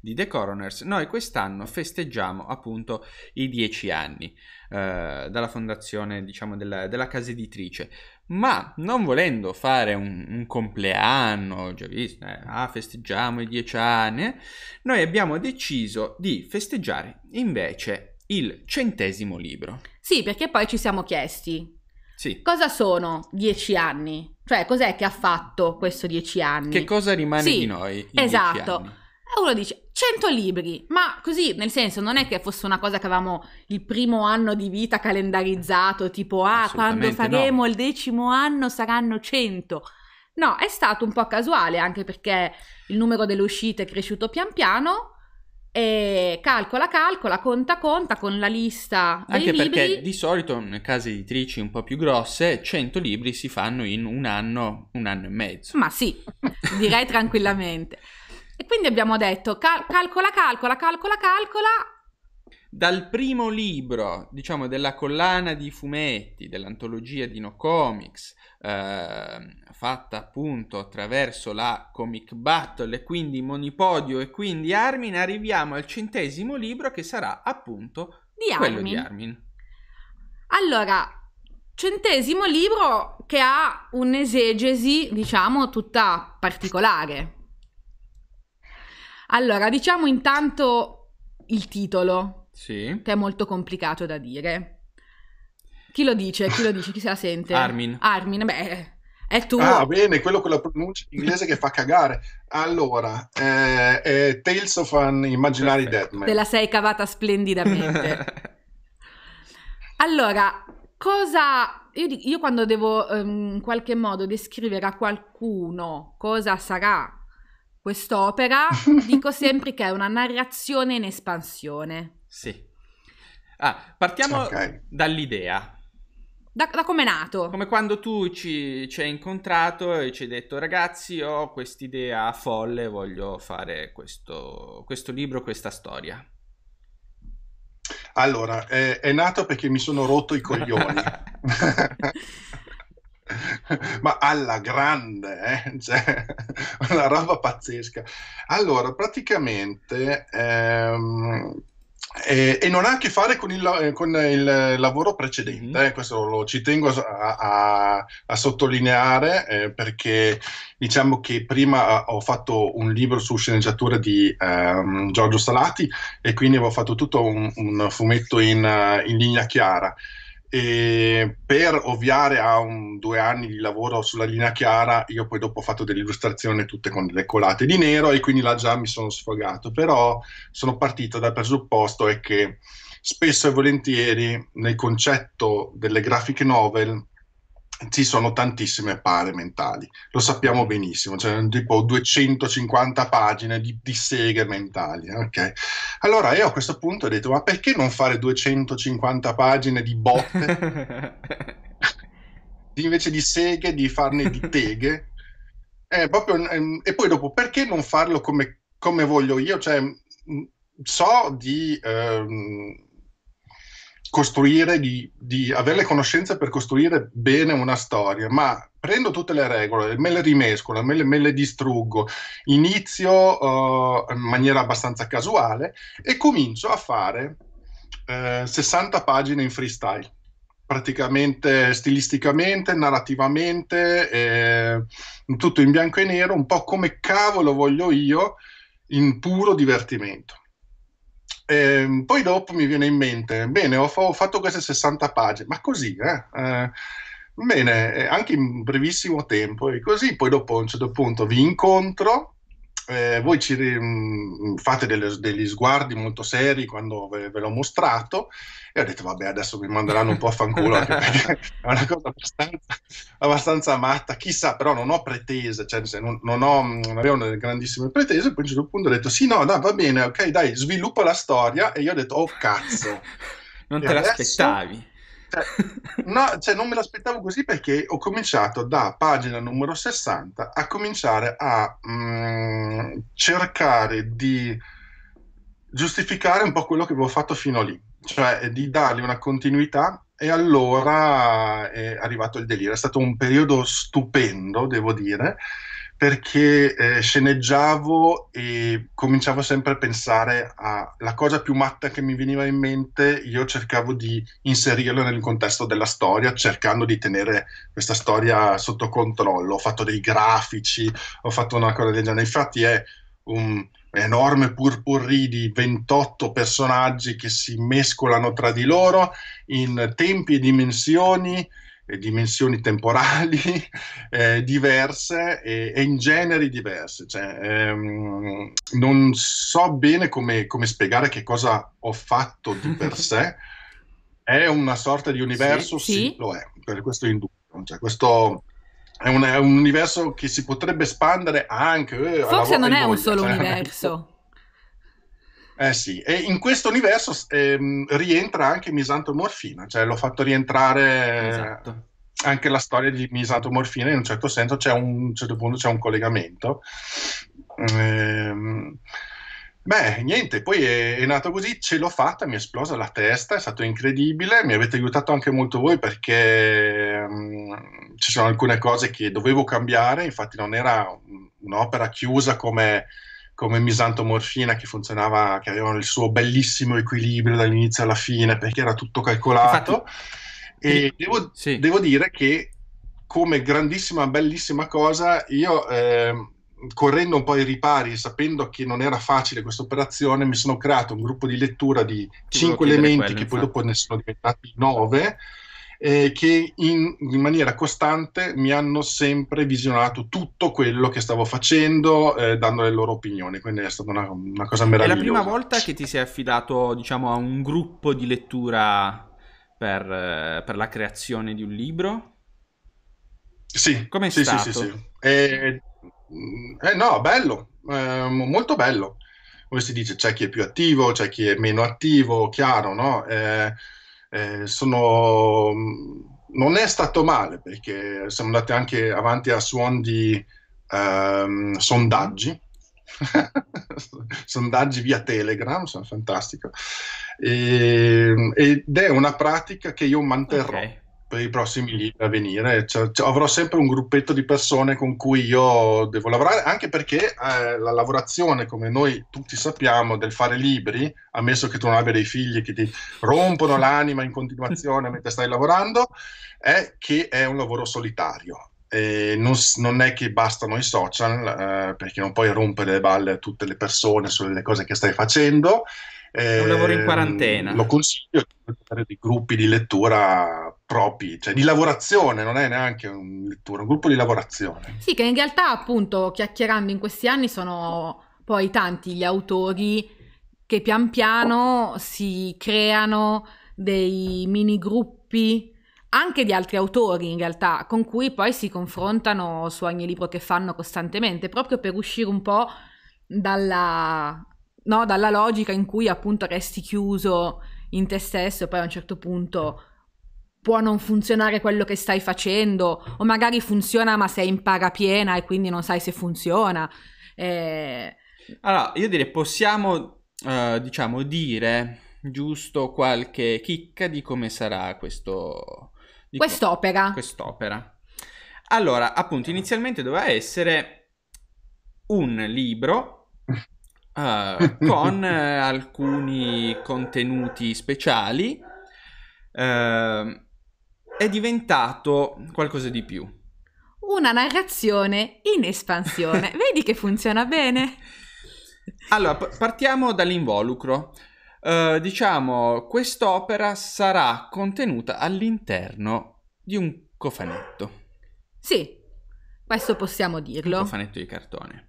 di The Coroners, noi quest'anno festeggiamo appunto i dieci anni eh, dalla fondazione diciamo della, della, casa editrice. Ma non volendo fare un, un compleanno, già visto, eh, ah, festeggiamo i dieci anni, eh, noi abbiamo deciso di festeggiare invece il centesimo libro. Sì, perché poi ci siamo chiesti, sì. Cosa sono dieci anni? Cioè, cos'è che ha fatto questo dieci anni? Che cosa rimane sì, di noi? esatto uno dice 100 libri, ma così nel senso non è che fosse una cosa che avevamo il primo anno di vita calendarizzato, tipo ah quando faremo no. il decimo anno saranno 100. No, è stato un po' casuale anche perché il numero delle uscite è cresciuto pian piano e calcola, calcola, conta, conta con la lista dei Anche libri. perché di solito nelle case editrici un po' più grosse 100 libri si fanno in un anno, un anno e mezzo. Ma sì, direi tranquillamente. E quindi abbiamo detto cal- calcola, calcola, calcola, calcola. Dal primo libro, diciamo, della collana di fumetti, dell'antologia di No Comics, eh, fatta appunto attraverso la Comic Battle e quindi Monipodio e quindi Armin, arriviamo al centesimo libro che sarà appunto di quello Armin. di Armin. Allora, centesimo libro che ha un'esegesi, diciamo, tutta particolare. Allora, diciamo intanto il titolo, sì. che è molto complicato da dire. Chi lo dice? Chi lo dice? Chi se la sente? Armin. Armin, beh, è tu. Ah, bene, quello con la pronuncia inglese che fa cagare. Allora, eh, eh, Tales of an Imaginary Perfetto. Deadman. Te la sei cavata splendidamente. allora, cosa... Io, io quando devo um, in qualche modo descrivere a qualcuno cosa sarà quest'opera, dico sempre che è una narrazione in espansione. Sì. Ah, partiamo okay. dall'idea. Da, da come è nato? Come quando tu ci, ci hai incontrato e ci hai detto ragazzi ho quest'idea folle, voglio fare questo, questo libro, questa storia. Allora, è, eh, è, nato perché mi sono rotto i coglioni. ma alla grande, eh? cioè, una roba pazzesca. Allora, praticamente, ehm, eh, e non ha a che fare con il, eh, con il lavoro precedente, mm eh, questo lo, ci tengo a, a, a sottolineare eh, perché diciamo che prima eh, ho fatto un libro su sceneggiatura di ehm, Giorgio Salati e quindi avevo fatto tutto un, un fumetto in, in linea chiara. E per ovviare a un, due anni di lavoro sulla linea chiara, io poi dopo ho fatto delle illustrazioni tutte con delle colate di nero e quindi là già mi sono sfogato, però sono partito dal presupposto è che spesso e volentieri nel concetto delle graphic novel ci sono tantissime pare mentali, lo sappiamo benissimo, c'è cioè, tipo 250 pagine di, di seghe mentali. Okay? Allora io a questo punto ho detto, ma perché non fare 250 pagine di botte? Invece di seghe, di farne di teghe? Eh, proprio, ehm, e poi dopo, perché non farlo come, come voglio io? Cioè, so di... Ehm, costruire, di, di, avere le conoscenze per costruire bene una storia, ma prendo tutte le regole, me le rimescolo, me le, me le distruggo, inizio uh, in maniera abbastanza casuale e comincio a fare uh, eh, 60 pagine in freestyle, praticamente stilisticamente, narrativamente, eh, tutto in bianco e nero, un po' come cavolo voglio io, in puro divertimento e ehm, poi dopo mi viene in mente, bene, ho, ho fatto queste 60 pagine, ma così, eh? eh bene, eh, anche in brevissimo tempo, e così poi dopo a un certo punto vi incontro eh, voi ci mm, fate delle, degli sguardi molto seri quando ve, ve, l'ho mostrato e ho detto vabbè adesso mi manderanno un po' a fanculo perché è una cosa abbastanza, abbastanza, matta, chissà però non ho pretese, cioè non, non, ho, mm, non avevo grandissime pretese, poi a un certo punto ho detto sì no dai, va bene ok dai sviluppa la storia e io ho detto oh cazzo non e te adesso... l'aspettavi no, cioè non me l'aspettavo così perché ho cominciato da pagina numero 60 a cominciare a mh, mm, cercare di giustificare un po' quello che avevo fatto fino a lì, cioè di dargli una continuità e allora è arrivato il delirio. È stato un periodo stupendo, devo dire perché eh, sceneggiavo e cominciavo sempre a pensare alla cosa più matta che mi veniva in mente, io cercavo di inserirla nel contesto della storia, cercando di tenere questa storia sotto controllo. Ho fatto dei grafici, ho fatto una cosa del genere. Infatti è un enorme purpurri di 28 personaggi che si mescolano tra di loro in tempi e dimensioni eh, dimensioni temporali eh, diverse e, e, in generi diversi. Cioè, ehm, non so bene come, come, spiegare che cosa ho fatto di per sé. È una sorta di universo? Sì, sì, sì. lo è, per questo è indubbio. Cioè, questo è un, è un, universo che si potrebbe espandere anche. Eh, Forse non è un solo cioè. universo. Eh sì, e in questo universo ehm, rientra anche Misantomorfina, cioè l'ho fatto rientrare esatto. anche la storia di Misantomorfina, in un certo senso c'è un, a un certo punto c'è un collegamento. Ehm, beh, niente, poi è, è, nato così, ce l'ho fatta, mi è esplosa la testa, è stato incredibile, mi avete aiutato anche molto voi perché mh, ehm, ci sono alcune cose che dovevo cambiare, infatti non era un'opera chiusa come come misantomorfina che funzionava, che avevano il suo bellissimo equilibrio dall'inizio alla fine perché era tutto calcolato. Infatti, e eh, devo, sì. devo, dire che come grandissima, bellissima cosa, io eh, correndo un po' ai ripari, sapendo che non era facile questa operazione, mi sono creato un gruppo di lettura di cinque elementi quello, che poi infatti. dopo ne sono diventati 9 eh, che in, in, maniera costante mi hanno sempre visionato tutto quello che stavo facendo, eh, dando le loro opinioni, quindi è stata una, una cosa meravigliosa. È la prima volta che ti sei affidato diciamo, a un gruppo di lettura per, eh, per la creazione di un libro? Sì, come sì, stato? sì, sì, sì. Eh, eh, no, bello, eh, molto bello. Come si dice, c'è chi è più attivo, c'è chi è meno attivo, chiaro, no? Eh, eh, sono, mm, non è stato male perché siamo andati anche avanti a suon di ehm, sondaggi. sondaggi via Telegram, sono fantastico. E, ehm, ed è una pratica che io manterrò. Okay per i prossimi libri a venire. Cioè, cioè, avrò sempre un gruppetto di persone con cui io devo lavorare, anche perché eh, la lavorazione, come noi tutti sappiamo, del fare libri, ammesso che tu non abbia dei figli che ti rompono l'anima in continuazione mentre stai lavorando, è che è un lavoro solitario. Non, non, è che bastano i social eh, perché non puoi rompere le balle a tutte le persone sulle cose che stai facendo eh, un lavoro in ehm, quarantena. Lo consiglio di fare dei gruppi di lettura propri, cioè di lavorazione, non è neanche un lettura, un gruppo di lavorazione. Sì, che in realtà appunto chiacchierando in questi anni sono poi tanti gli autori che pian piano si creano dei mini gruppi anche di altri autori in realtà, con cui poi si confrontano su ogni libro che fanno costantemente, proprio per uscire un po' dalla no, dalla logica in cui appunto resti chiuso in te stesso e poi a un certo punto può non funzionare quello che stai facendo o magari funziona ma sei in paga piena e quindi non sai se funziona. Eh... Allora, io direi possiamo, eh, diciamo, dire giusto qualche chicca di come sarà questo... quest'opera. Com- quest'opera. Allora, appunto, inizialmente doveva essere un libro uh, con eh, alcuni contenuti speciali, uh, è diventato qualcosa di più. Una narrazione in espansione. Vedi che funziona bene. Allora, p- partiamo dall'involucro. Uh, diciamo, quest'opera sarà contenuta all'interno di un cofanetto. Sì, questo possiamo dirlo. Un cofanetto di cartone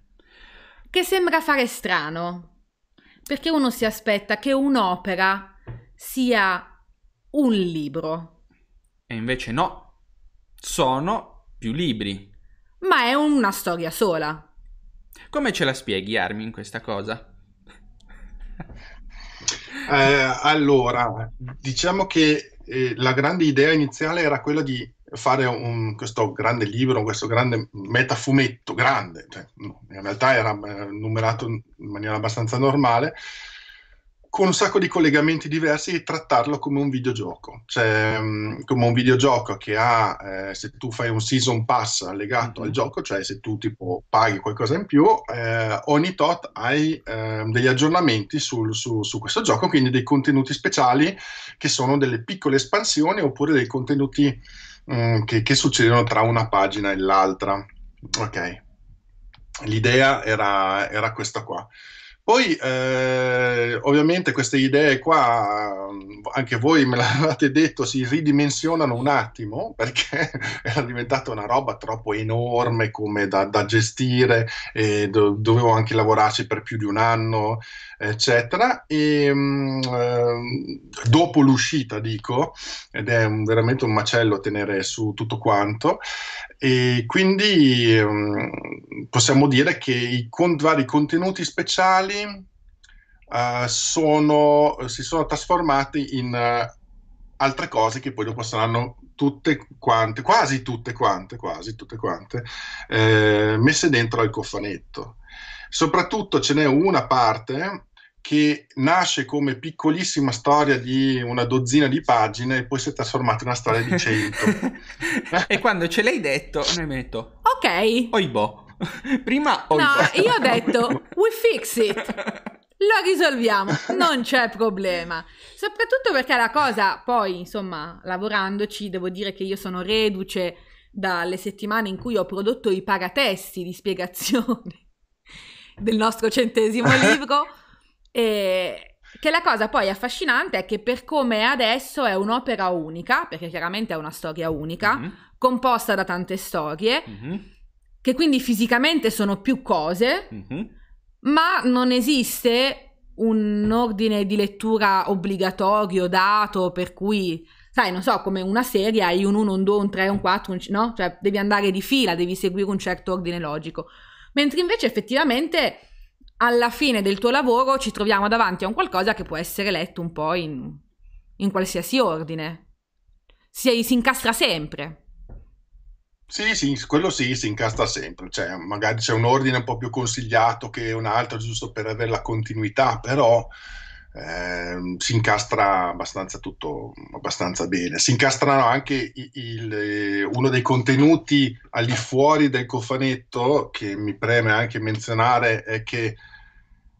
che sembra fare strano, perché uno si aspetta che un'opera sia un libro. E invece no, sono più libri. Ma è una storia sola. Come ce la spieghi Armin questa cosa? eh, allora, diciamo che eh, la grande idea iniziale era quella di fare un, questo grande libro, questo grande metafumetto, grande, cioè, no, in realtà era eh, numerato in maniera abbastanza normale, con un sacco di collegamenti diversi e trattarlo come un videogioco, cioè mm, come un videogioco che ha, eh, se tu fai un season pass legato mm-hmm. al mhm. gioco, cioè se tu tipo paghi qualcosa in più, eh, ogni tot hai eh, degli aggiornamenti sul, su, su, questo gioco, quindi dei contenuti speciali che sono delle piccole espansioni oppure dei contenuti Mm, che, che succedono tra una pagina e l'altra. Ok, l'idea era, era questa qua. Poi eh, ovviamente queste idee qua, mm, anche voi me l'avete detto, si ridimensionano un attimo perché era diventata una roba troppo enorme come da, da gestire e do, dovevo anche lavorarci per più di un anno, eccetera. E, mh, mm, eh, dopo l'uscita dico, ed è un, veramente un macello tenere su tutto quanto, e quindi mh, mm, possiamo dire che i con, vari contenuti speciali uh, sono, si sono trasformati in uh, altre cose che poi dopo saranno tutte quante, quasi tutte quante, quasi tutte quante, eh, messe dentro al cofanetto. Soprattutto ce n'è una parte che nasce come piccolissima storia di una dozzina di pagine e poi si è trasformata in una storia di cento. e quando ce l'hai detto, ne metto. Ok. Oibo. Prima ho No, io ho detto we fix it. Lo risolviamo, non c'è problema. Soprattutto perché la cosa, poi, insomma, lavorandoci, devo dire che io sono reduce dalle settimane in cui ho prodotto i paratesti di spiegazione del nostro centesimo libro. e che la cosa poi affascinante è che per come è adesso è un'opera unica, perché chiaramente è una storia unica, mm-hmm. composta da tante storie, mm-hmm che quindi fisicamente sono più cose, mm-hmm. ma non esiste un ordine di lettura obbligatorio dato per cui sai, non so, come una serie hai un 1, un 2, un 3, un 4, un c- no? Cioè devi andare di fila, devi seguire un certo ordine logico. Mentre invece effettivamente alla fine del tuo lavoro ci troviamo davanti a un qualcosa che può essere letto un po' in, in qualsiasi ordine. Si, si incastra sempre. Sì, sì, quello sì, si incasta sempre, cioè, magari c'è un ordine un po' più consigliato che un altro, giusto per avere la continuità, però eh, si incastra abbastanza tutto, abbastanza bene. Si incastrano anche il, il, eh, uno dei contenuti al di fuori del cofanetto, che mi preme anche menzionare, è che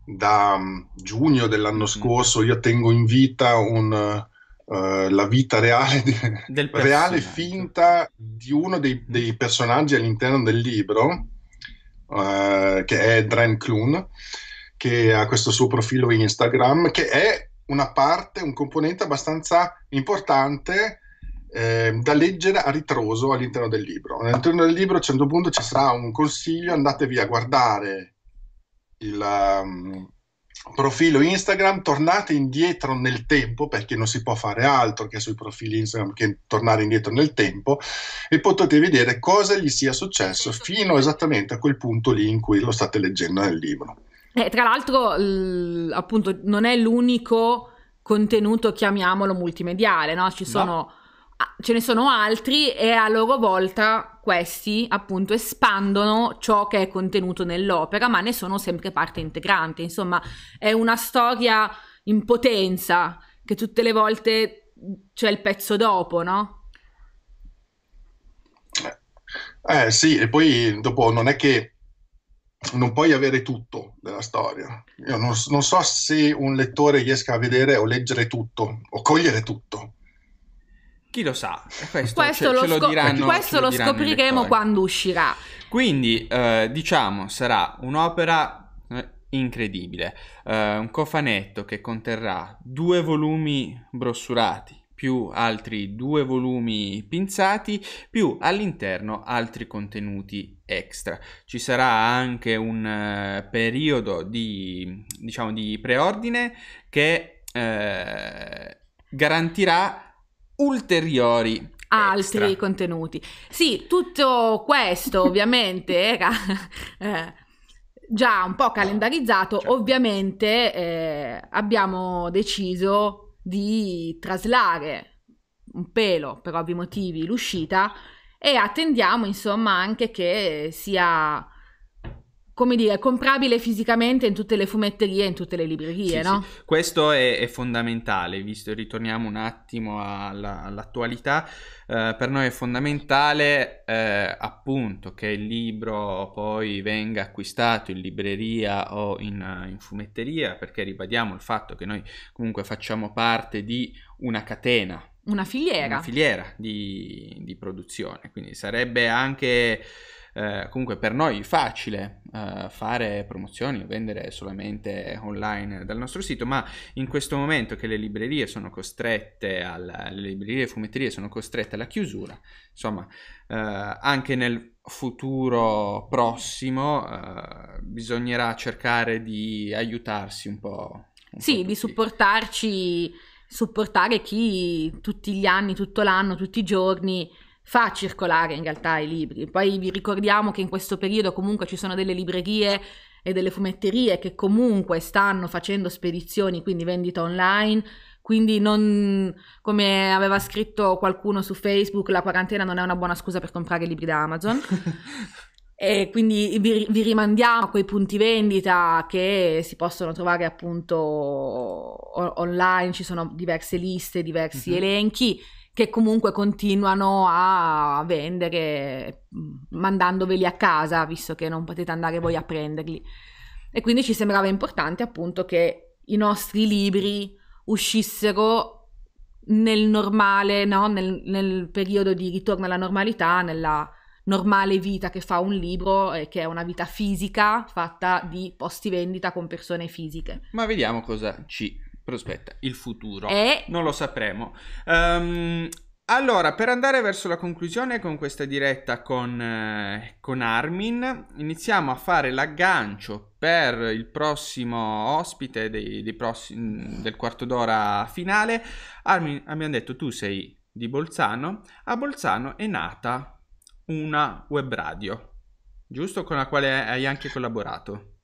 da mm, giugno dell'anno mm-hmm. scorso io tengo in vita un eh, la vita reale, di, reale finta di uno dei, dei, personaggi all'interno del libro, uh, che è Dren Clun, che ha questo suo profilo in Instagram, che è una parte, un componente abbastanza importante eh, da leggere a ritroso all'interno del libro. All'interno del libro a un certo punto ci sarà un consiglio, andatevi a guardare il, um, profilo Instagram, tornate indietro nel tempo perché non si può fare altro che sui profili Instagram che tornare indietro nel tempo e potete vedere cosa gli sia successo fino esattamente a quel punto lì in cui lo state leggendo nel libro. Eh, tra l'altro, l- appunto, non è l'unico contenuto, chiamiamolo multimediale, no? Ci sono no ce ne sono altri e a loro volta questi appunto espandono ciò che è contenuto nell'opera, ma ne sono sempre parte integrante. Insomma, è una storia in potenza che tutte le volte c'è il pezzo dopo, no? Eh, eh sì, e poi dopo non è che non puoi avere tutto della storia. Io non, non so se un lettore riesca a vedere o leggere tutto o cogliere tutto chi lo sa? Questo, questo ce, lo, ce sco- lo diranno, questo lo, lo scopriremo quando uscirà. Quindi, eh, diciamo, sarà un'opera eh, incredibile. Eh, un cofanetto che conterrà due volumi brossurati più altri due volumi pinzati, più all'interno altri contenuti extra. Ci sarà anche un uh, periodo di, diciamo, di preordine che eh, garantirà ulteriori altri extra. contenuti. Sì, tutto questo ovviamente era eh, già un po' calendarizzato, certo. ovviamente eh, abbiamo deciso di traslare un pelo per ovvi motivi l'uscita e attendiamo insomma anche che sia come dire, comprabile fisicamente in tutte le fumetterie, in tutte le librerie, sì, no? Sì. Questo è, è, fondamentale, visto ritorniamo un attimo alla, all'attualità, eh, per noi è fondamentale eh, appunto che il libro poi venga acquistato in libreria o in, eh, in fumetteria, perché ribadiamo il fatto che noi comunque facciamo parte di una catena, una filiera. Una filiera di, di, produzione, quindi sarebbe anche eh, comunque per noi facile eh, fare promozioni o vendere solamente online dal nostro sito, ma in questo momento che le librerie sono costrette alla, le librerie e fumetterie sono costrette alla chiusura, insomma, eh, anche nel futuro prossimo eh, bisognerà cercare di aiutarsi un po'. Un sì, po di supportarci, supportare chi tutti gli anni, tutto l'anno, tutti i giorni fa circolare in realtà i libri. Poi vi ricordiamo che in questo periodo comunque ci sono delle librerie e delle fumetterie che comunque stanno facendo spedizioni, quindi vendita online, quindi non, come aveva scritto qualcuno su Facebook, la quarantena non è una buona scusa per comprare libri da Amazon. e quindi vi, vi, rimandiamo a quei punti vendita che si possono trovare appunto online, ci sono diverse liste, diversi mm-hmm. elenchi che comunque continuano a vendere mm, mandandoveli a casa, visto che non potete andare voi a prenderli. E quindi ci sembrava importante appunto che i nostri libri uscissero nel normale, no? nel, nel, periodo di ritorno alla normalità, nella normale vita che fa un libro, eh, che è una vita fisica fatta di posti vendita con persone fisiche. Ma vediamo cosa ci prospetta il futuro. E... Non lo sapremo. Um, allora, per andare verso la conclusione con questa diretta con, eh, con, Armin, iniziamo a fare l'aggancio per il prossimo ospite dei, dei prossimi, mm, del quarto d'ora finale. Armin, abbiamo detto tu sei di Bolzano. A Bolzano è nata una web radio, giusto? Con la quale hai anche collaborato.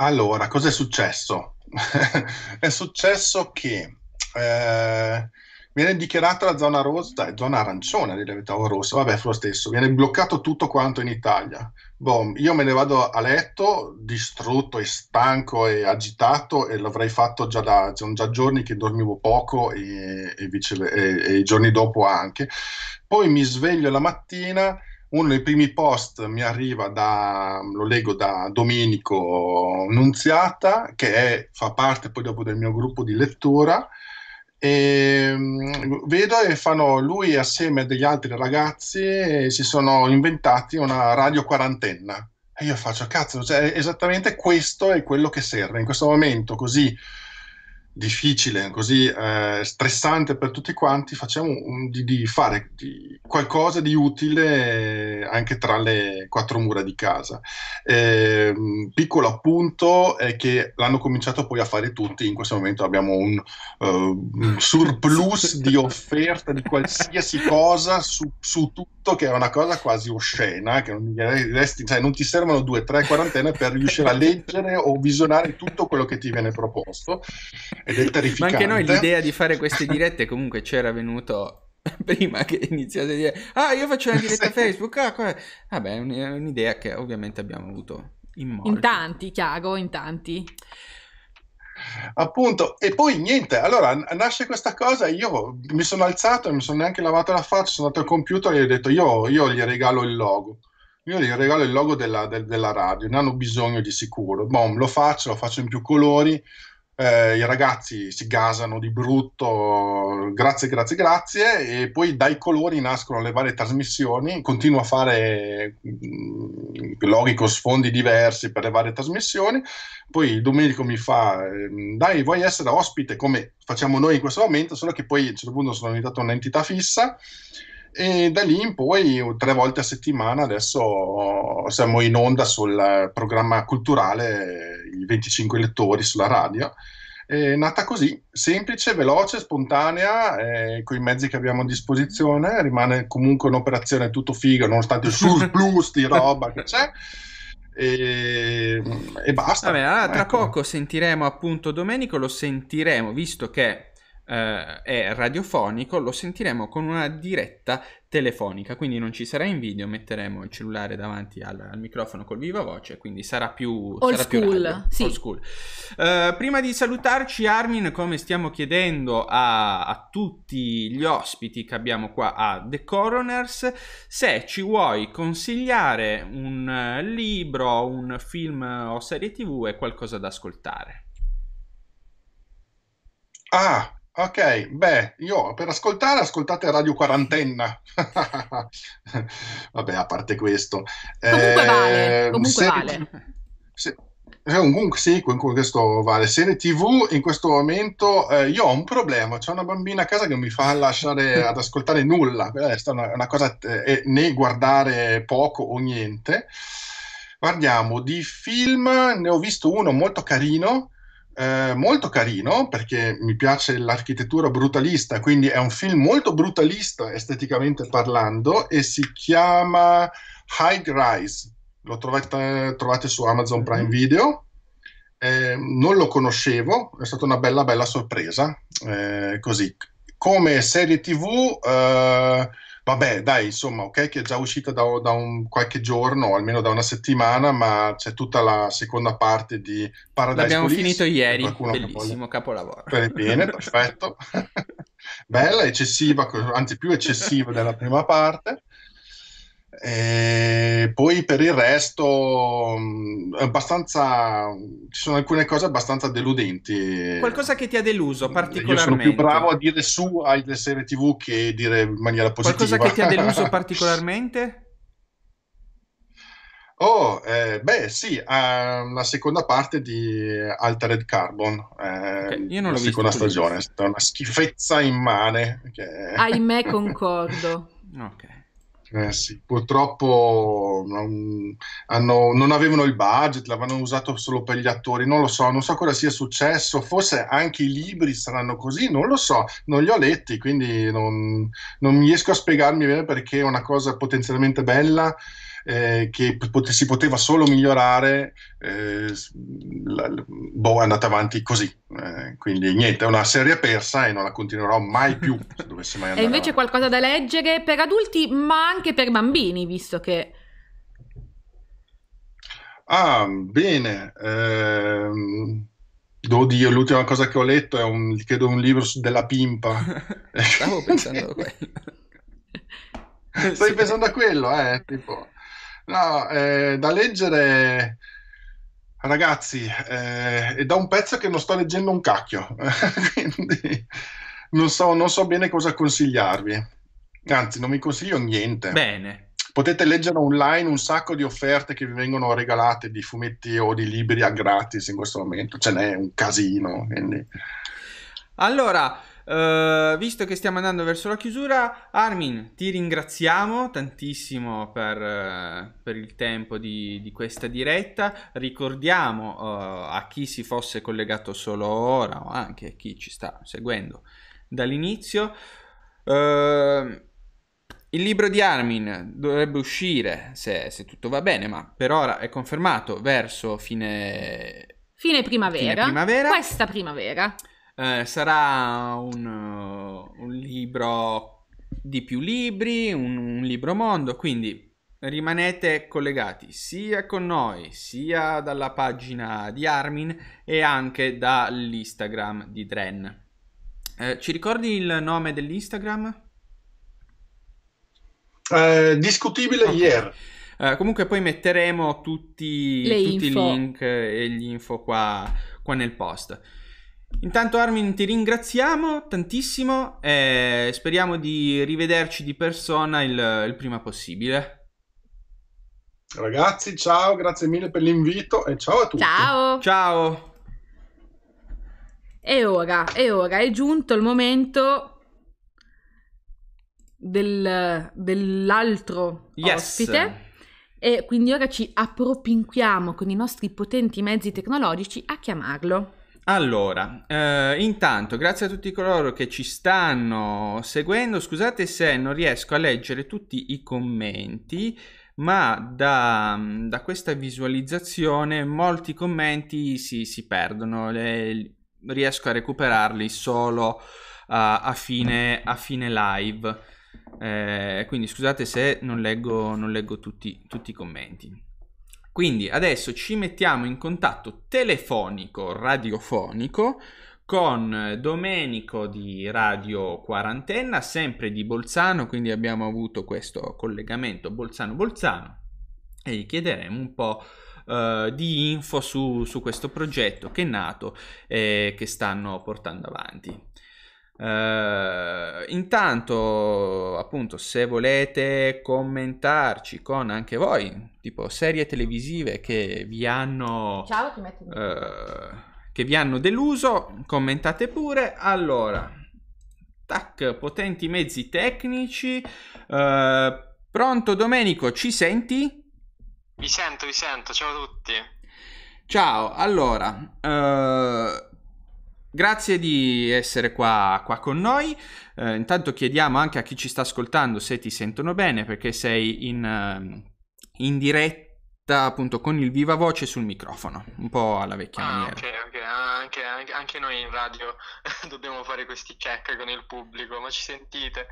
Allora, cosa è successo? è successo che eh, viene dichiarata la zona rossa zona arancione di Levitavo Rosso, vabbè, fa lo stesso, viene bloccato tutto quanto in Italia. Boh, io me ne vado a letto distrutto e stanco e agitato e l'avrei fatto già da sono cioè, già giorni che dormivo poco e, e, vice, e, e i giorni dopo anche. Poi mi sveglio la mattina uno dei primi post mi arriva da, lo leggo da Domenico Nunziata, che è, fa parte poi dopo del mio gruppo di lettura, e mm, vedo e fanno lui assieme a degli altri ragazzi si sono inventati una radio quarantenna e io faccio cazzo cioè, esattamente questo è quello che serve in questo momento così difficile, così eh, stressante per tutti quanti, facciamo un, di, di, fare di, qualcosa di utile anche tra le quattro mura di casa. Eh, piccolo appunto è che l'hanno cominciato poi a fare tutti, in questo momento abbiamo un, uh, un surplus di offerta di qualsiasi cosa su, su, tutto, che è una cosa quasi oscena, che non, resti, cioè, non ti servono due, tre quarantene per riuscire a leggere o visionare tutto quello che ti viene proposto ed è terrificante. Ma anche noi l'idea di fare queste dirette comunque c'era venuto prima che iniziate a dire ah io faccio una diretta Facebook ah, qua... vabbè è, un'idea che ovviamente abbiamo avuto in molti in tanti Chiago in tanti appunto e poi niente allora nasce questa cosa io mi sono alzato e mi sono neanche lavato la faccia sono andato al computer e gli ho detto io, io gli regalo il logo io gli regalo il logo della, del, della radio, ne hanno bisogno di sicuro. Bom, lo faccio, lo faccio in più colori, eh, i ragazzi si gasano di brutto, grazie, grazie, grazie, e poi dai colori nascono le varie trasmissioni, continuo a fare mm, loghi con sfondi diversi per le varie trasmissioni, poi Domenico mi fa, ehm, dai, vuoi essere ospite come facciamo noi in questo momento, solo che poi a un certo punto sono diventato un'entità fissa, e da lì in poi tre volte a settimana adesso siamo in onda sul programma culturale I 25 lettori sulla radio. È nata così, semplice, veloce, spontanea, eh, con i mezzi che abbiamo a disposizione, rimane comunque un'operazione tutto figo, nonostante il surplus di roba che c'è. E, e basta. Vabbè, allora, tra ecco. poco sentiremo appunto Domenico, lo sentiremo visto che eh, è radiofonico lo sentiremo con una diretta telefonica, quindi non ci sarà in video, metteremo il cellulare davanti al, al microfono col viva voce, quindi sarà più old sarà school. Più radio, sì. old school. Uh, prima di salutarci Armin, come stiamo chiedendo a, a, tutti gli ospiti che abbiamo qua a The Coroners, se ci vuoi consigliare un eh, libro, un film o serie tv e qualcosa da ascoltare. Ah, Ok, beh, io per ascoltare ascoltate Radio Quarantenna. Vabbè, a parte questo. Comunque eh, vale, comunque se, vale. Se, comunque sì, eh, questo vale. Serie TV in questo momento eh, io ho un problema, c'è una bambina a casa che mi fa lasciare ad ascoltare nulla, questa eh, è una, una cosa eh, né guardare poco o niente. Guardiamo di film, ne ho visto uno molto carino eh, molto carino perché mi piace l'architettura brutalista, quindi è un film molto brutalista esteticamente parlando e si chiama High Rise, lo trovate, trovate su Amazon Prime mm-hmm. Video. Eh, non lo conoscevo, è stata una bella bella sorpresa, eh, così. Come serie tv eh, Vabbè, dai, insomma, ok che è già uscita da, da un, qualche giorno, almeno da una settimana, ma c'è tutta la seconda parte di Paradise L'abbiamo Police, finito ieri, bellissimo capolavoro. Bene, bene perfetto. Bella, eccessiva, anzi più eccessiva della prima parte. E eh, poi per il resto, abbastanza, ci sono alcune cose abbastanza deludenti. Qualcosa che ti ha deluso particolarmente? Io sono più bravo a dire su alle serie TV che dire in maniera positiva. Qualcosa che ti ha deluso particolarmente? Oh, eh, beh, sì, eh, la seconda parte di Altered Carbon, eh, okay, io non la seconda stagione, è stata una schifezza immane. Che... Ahimè, concordo. ok. Eh sì, purtroppo non, hanno, non, avevano il budget, l'avevano usato solo per gli attori, non lo so, non so cosa sia successo, forse anche i libri saranno così, non lo so, non li ho letti, quindi non, non riesco a spiegarmi bene perché è una cosa potenzialmente bella eh, che pot- si poteva solo migliorare, eh, la, la, boh, è andata avanti così. Eh, quindi niente, è una serie persa e non la continuerò mai più se dovessi mai andare. e invece avanti. qualcosa da leggere per adulti, ma anche per bambini, visto che. Ah, bene. Ehm... Oddio, l'ultima cosa che ho letto è un, credo un libro della pimpa. Stavo pensando a quello. Stai sì. pensando a quello, eh? Tipo, No, eh, da leggere, ragazzi, eh, è da un pezzo che non sto leggendo un cacchio, quindi non so, non so bene cosa consigliarvi. Anzi, non mi consiglio niente. Bene. Potete leggere online un sacco di offerte che vi vengono regalate di fumetti o di libri a gratis in questo momento, ce n'è un casino. Quindi. Allora, eh, visto che stiamo andando verso la chiusura, Armin, ti ringraziamo tantissimo per, eh, per il tempo di, di, questa diretta. Ricordiamo uh, a chi si fosse collegato solo ora o anche a chi ci sta seguendo dall'inizio. Il libro di Armin dovrebbe uscire, se, se, tutto va bene, ma per ora è confermato verso fine... Fine primavera. Fine primavera. Questa primavera. Eh, sarà un, eh, un, libro di più libri, un, un libro mondo, quindi rimanete collegati sia con noi sia dalla pagina di Armin e anche dall'Instagram di Dren. Eh, ci ricordi il nome dell'Instagram? Eh, discutibile okay. ieri. Eh, comunque poi metteremo tutti, tutti i link e gli info qua, qua nel post. Intanto Armin ti ringraziamo tantissimo e speriamo di rivederci di persona il, il prima possibile. Ragazzi, ciao, grazie mille per l'invito e ciao a tutti. Ciao. Ciao. E ora, e ora è giunto il momento del, dell'altro yes. ospite. E quindi ora ci appropinquiamo con i nostri potenti mezzi tecnologici a chiamarlo. Allora, eh, intanto grazie a tutti coloro che ci stanno seguendo, scusate se non riesco a leggere tutti i commenti, ma da, da questa visualizzazione molti commenti si, si perdono, le, riesco a recuperarli solo uh, a, fine, a, fine, live, eh, quindi scusate se non leggo, non leggo tutti, tutti i commenti. Quindi adesso ci mettiamo in contatto telefonico, radiofonico con eh, Domenico di Radio Quarantena, sempre di Bolzano, quindi abbiamo avuto questo collegamento Bolzano-Bolzano e gli chiederemo un po' eh, di info su, su, questo progetto che è nato e che stanno portando avanti. Uh, intanto, appunto, se volete commentarci con anche voi, tipo serie televisive che vi hanno, Ciao, uh, che vi hanno deluso, commentate pure. Allora, tac, potenti mezzi tecnici. Uh, pronto, Domenico, ci senti? Vi sento, vi sento. Ciao a tutti. Ciao, allora. Grazie di essere qua, qua con noi. Eh, intanto chiediamo anche a chi ci sta ascoltando se ti sentono bene perché sei in, ehm, in diretta appunto con il viva voce sul microfono, un po' alla vecchia ah, maniera. Okay, okay. anche, anche, anche, noi in radio dobbiamo fare questi check con il pubblico, ma ci sentite?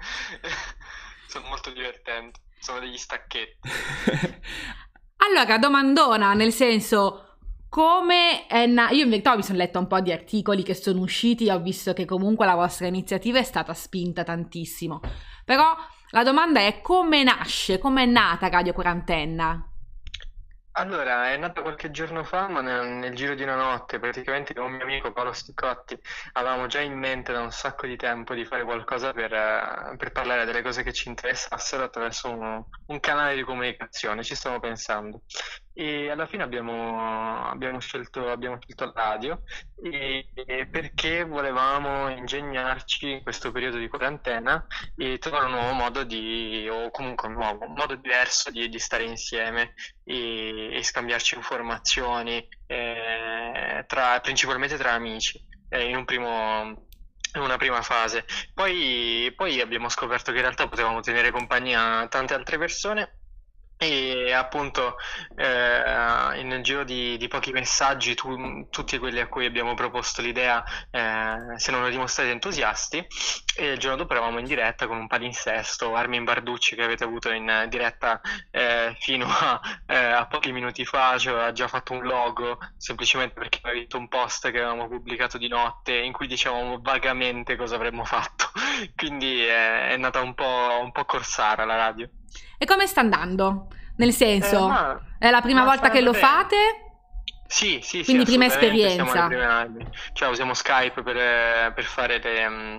sono molto divertenti, sono degli stacchetti. allora, domandona, nel senso, come è nata? Io in verità mi sono letta un po' di articoli che sono usciti, e ho visto che comunque la vostra iniziativa è stata spinta tantissimo. Però la domanda è come nasce, come è nata Radio Quarantenna? Allora, è nata qualche giorno fa, ma nel, nel, giro di una notte, praticamente con un mio amico Paolo Sticcotti, avevamo già in mente da un sacco di tempo di fare qualcosa per, eh, per parlare delle cose che ci interessassero attraverso un, un canale di comunicazione, ci stavamo pensando e alla fine abbiamo, abbiamo scelto, abbiamo scelto radio e, e perché volevamo ingegnarci in questo periodo di quarantena e trovare un nuovo modo di, o comunque un nuovo un modo diverso di, di, stare insieme e, e scambiarci informazioni eh, tra, principalmente tra amici eh, in un primo una prima fase. Poi, poi, abbiamo scoperto che in realtà potevamo tenere compagnia a tante altre persone e appunto eh, nel giro di, di pochi messaggi tu, tutti quelli a cui abbiamo proposto l'idea eh, si erano dimostrati entusiasti e il giorno dopo eravamo in diretta con un palinsesto Armin Barducci che avete avuto in diretta eh, fino a, eh, a, pochi minuti fa cioè, ha già fatto un logo semplicemente perché aveva visto un post che avevamo pubblicato di notte in cui dicevamo vagamente cosa avremmo fatto quindi è, eh, è nata un po', un po' corsara la radio e come sta andando? Nel senso, eh, ma, è la prima volta che lo bene. fate? Sì, sì, sì. Quindi prima esperienza. Prime cioè usiamo Skype per, eh, per fare le, mm,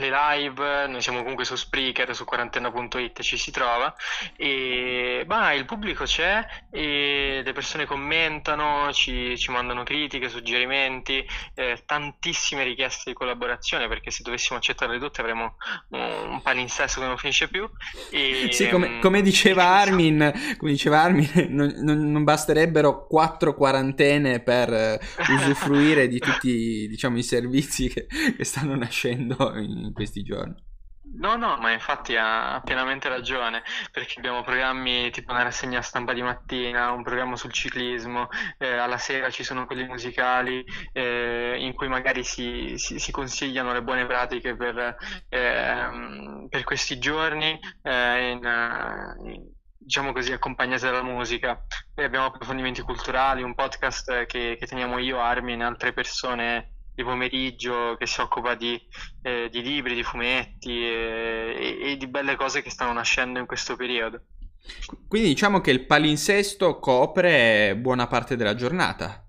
le live, noi siamo comunque su Spreaker, su quarantena.it ci si trova e bah, il pubblico c'è e le persone commentano, ci, ci mandano critiche, suggerimenti, eh, tantissime richieste di collaborazione perché se dovessimo accettarle tutte avremmo un, un palinsesto che non finisce più. E, sì, come, mm, come, diceva, Armin, come diceva Armin, non, non, basterebbero quattro quarantene per eh, usufruire di tutti diciamo, i servizi che, che stanno nascendo in in questi giorni. No, no, ma infatti ha pienamente ragione, perché abbiamo programmi tipo una rassegna stampa di mattina, un programma sul ciclismo, eh, alla sera ci sono quelli musicali eh, in cui magari si, si, si, consigliano le buone pratiche per, eh, per questi giorni, eh, in, in, diciamo così, accompagnate dalla musica. Poi abbiamo approfondimenti culturali, un podcast che, che teniamo io, Armin e altre persone di pomeriggio che si occupa di, eh, di libri, di fumetti e, eh, e, e di belle cose che stanno nascendo in questo periodo. Quindi diciamo che il palinsesto copre buona parte della giornata.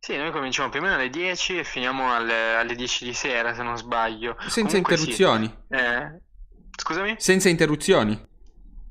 Sì, noi cominciamo più o meno alle 10 e finiamo alle, alle 10 di sera, se non sbaglio. Senza Comunque interruzioni. Sì. Eh, scusami? Senza interruzioni.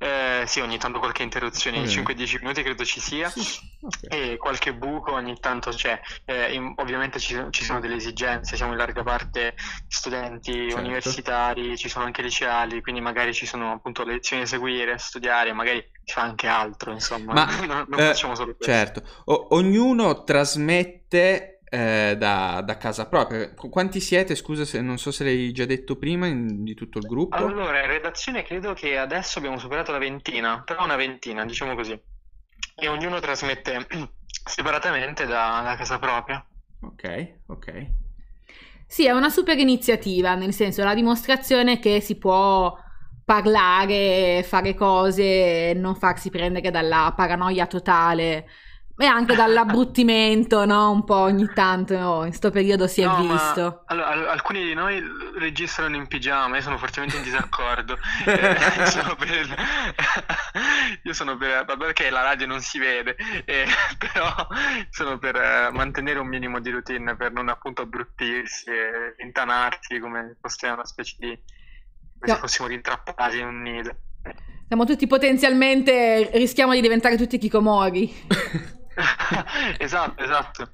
Eh, sì, ogni tanto qualche interruzione di okay. 5-10 minuti credo ci sia okay. e qualche buco ogni tanto c'è. Eh, in, ovviamente ci, ci, sono delle esigenze, siamo in larga parte studenti certo. universitari, ci sono anche liceali, quindi magari ci sono appunto lezioni da seguire, studiare, magari si fa anche altro, insomma, Ma, non, non eh, facciamo solo questo. Certo, o- ognuno trasmette eh, da, da, casa propria. Quanti siete? Scusa, se, non so se l'hai già detto prima in, di tutto il gruppo. Allora, in redazione credo che adesso abbiamo superato la ventina, però una ventina, diciamo così. E ognuno trasmette separatamente da casa propria. Ok, ok. Sì, è una super iniziativa, nel senso la dimostrazione che si può parlare, fare cose, non farsi prendere dalla paranoia totale e anche dall'abbruttimento, no? Un po' ogni tanto, no? in questo periodo si è no, visto. Ma, allora, alcuni di noi registrano in pigiama, io sono fortemente in disaccordo. eh, sono per... io sono per... perché la radio non si vede, eh, però sono per eh, mantenere un minimo di routine, per non appunto abbruttirsi e intanarsi come fosse una specie di... come no. se fossimo rintrappati in un nido. Siamo tutti potenzialmente, rischiamo di diventare tutti chicomori. esatto, esatto.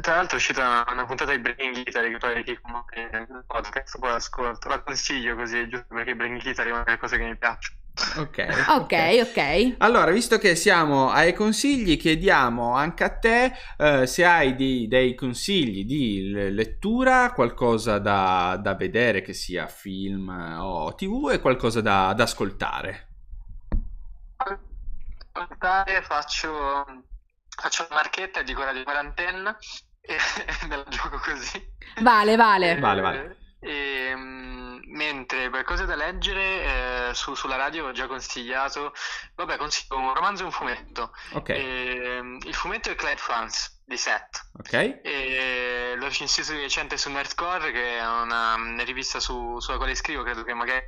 Tra l'altro è uscita una puntata di Breaking Guitar che poi che comunque podcast poi ascolto, la consiglio così, giusto perché Breaking Guitar è una delle cose che mi piacciono. okay, ok, ok. Allora, visto che siamo ai consigli, chiediamo anche a te eh, se hai di, dei consigli di lettura, qualcosa da, da, vedere, che sia film o tv, e qualcosa da, da ascoltare. Ascoltare faccio faccio la marchetta e dico radio quarantenna e, me la gioco così. Vale, vale. Eh, vale, vale. E, ehm, mentre qualcosa da leggere eh, su, sulla radio ho già consigliato, vabbè consiglio un romanzo e un fumetto. Okay. E, ehm, il fumetto è Clyde France di Set. Ok. E l'ho recenso di recente su Nerdcore, che è una, una rivista su, sulla quale scrivo, credo che magari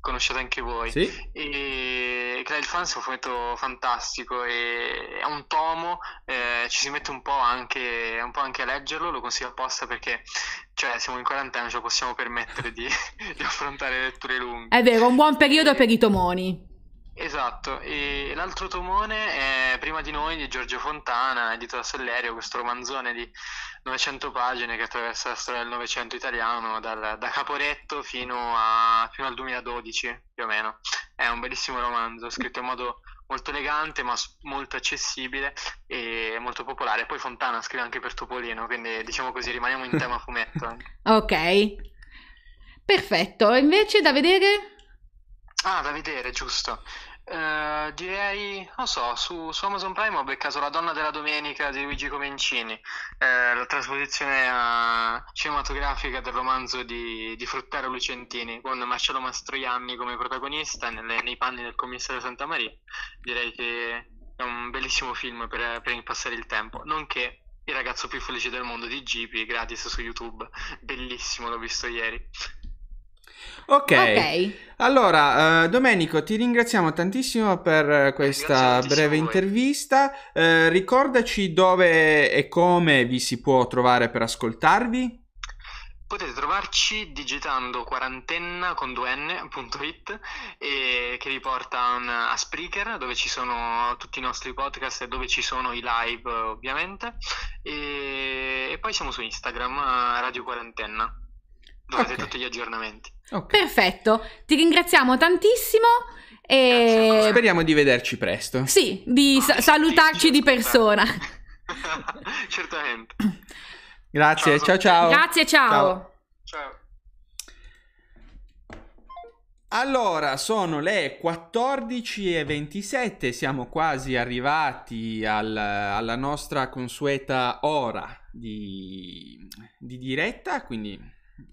conosciate anche voi. Sì. E Crowdfunding è un fumetto fantastico, è un tomo, eh, ci si mette un po, anche, un po' anche a leggerlo, lo consiglio apposta perché cioè, siamo in quarantena, non ci possiamo permettere di, di affrontare letture lunghe. È vero, un buon periodo per i tomoni. Esatto, e l'altro tomone è Prima di noi di Giorgio Fontana, edito da Sellerio, questo romanzone di 900 pagine che attraversa la storia del Novecento italiano dal, da Caporetto fino, a, fino, al 2012 più o meno. È un bellissimo romanzo, scritto in modo molto elegante ma molto accessibile e molto popolare. Poi Fontana scrive anche per Topolino, quindi diciamo così rimaniamo in tema fumetto. ok, perfetto. Invece da vedere... Ah, da vedere, giusto. Eh, direi, non so, su, su, Amazon Prime ho beccato La donna della domenica di Luigi Comencini, eh, la trasposizione eh, cinematografica del romanzo di, di Fruttero Lucentini, con Marcello Mastroianni come protagonista nelle, nei panni del commissario Santa Maria. Direi che è un bellissimo film per, per passare il tempo, nonché Il ragazzo più felice del mondo di Gipi, gratis su YouTube. Bellissimo, l'ho visto ieri. Ok. okay. Allora, eh, Domenico, ti ringraziamo tantissimo per eh, questa breve intervista. Eh, ricordaci dove e come vi si può trovare per ascoltarvi. Potete trovarci digitando quarantenna con 2n.it che riporta un, a Spreaker dove ci sono tutti i nostri podcast e dove ci sono i live ovviamente e, e poi siamo su Instagram Radio Quarantenna dove okay. tutti gli aggiornamenti. Okay. Perfetto, ti ringraziamo tantissimo. E... Speriamo di vederci presto. Sì, di ah, sa- salutarci di persona. Certamente. Grazie, ciao ciao. ciao. Grazie, ciao. ciao. ciao. Allora, sono le 14.27, siamo quasi arrivati al, alla nostra consueta ora di, di diretta, quindi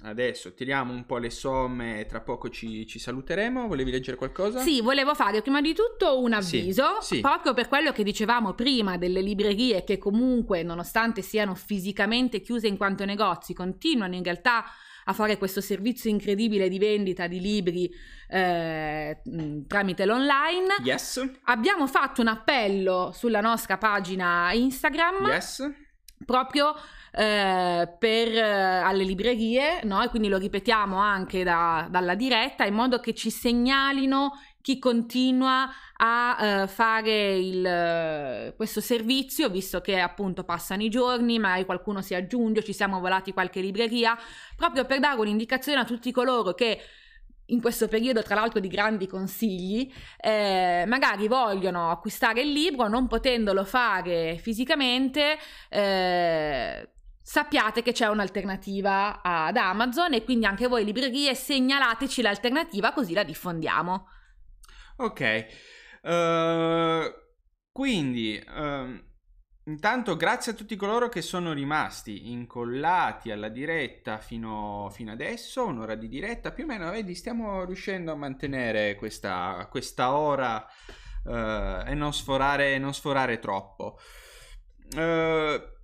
Adesso tiriamo un po' le somme e tra poco ci, ci, saluteremo. Volevi leggere qualcosa? Sì, volevo fare prima di tutto un avviso, sì, sì. proprio per quello che dicevamo prima delle librerie che comunque, nonostante siano fisicamente chiuse in quanto negozi, continuano in realtà a fare questo servizio incredibile di vendita di libri eh, mm, tramite l'online. Yes. Abbiamo fatto un appello sulla nostra pagina Instagram. Yes. Proprio eh, per, eh, alle librerie, no? e quindi lo ripetiamo anche da, dalla diretta, in modo che ci segnalino chi continua a eh, fare il, eh, questo servizio, visto che appunto passano i giorni, magari qualcuno si aggiunge, ci siamo volati qualche libreria, proprio per dare un'indicazione a tutti coloro che in questo periodo tra l'altro di grandi consigli, eh, magari vogliono acquistare il libro, non potendolo fare fisicamente, eh, sappiate che c'è un'alternativa ad Amazon e quindi anche voi librerie segnalateci l'alternativa così la diffondiamo. Ok, uh, quindi uh, intanto grazie a tutti coloro che sono rimasti incollati alla diretta fino, fino adesso, un'ora di diretta più o meno, vedi stiamo riuscendo a mantenere questa, questa ora uh, e non sforare, non sforare troppo. Uh,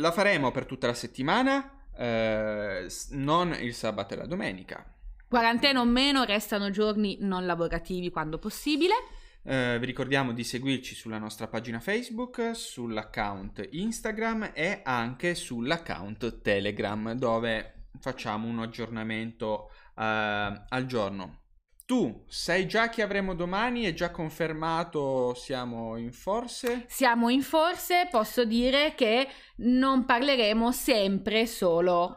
la faremo per tutta la settimana, eh, non il sabato e la domenica. Quarantena o meno, restano giorni non lavorativi quando possibile. Eh, vi ricordiamo di seguirci sulla nostra pagina Facebook, sull'account Instagram e anche sull'account Telegram dove facciamo un aggiornamento eh, al giorno tu sai già chi avremo domani? È già confermato? Siamo in forze? Siamo in forze, posso dire che non parleremo sempre solo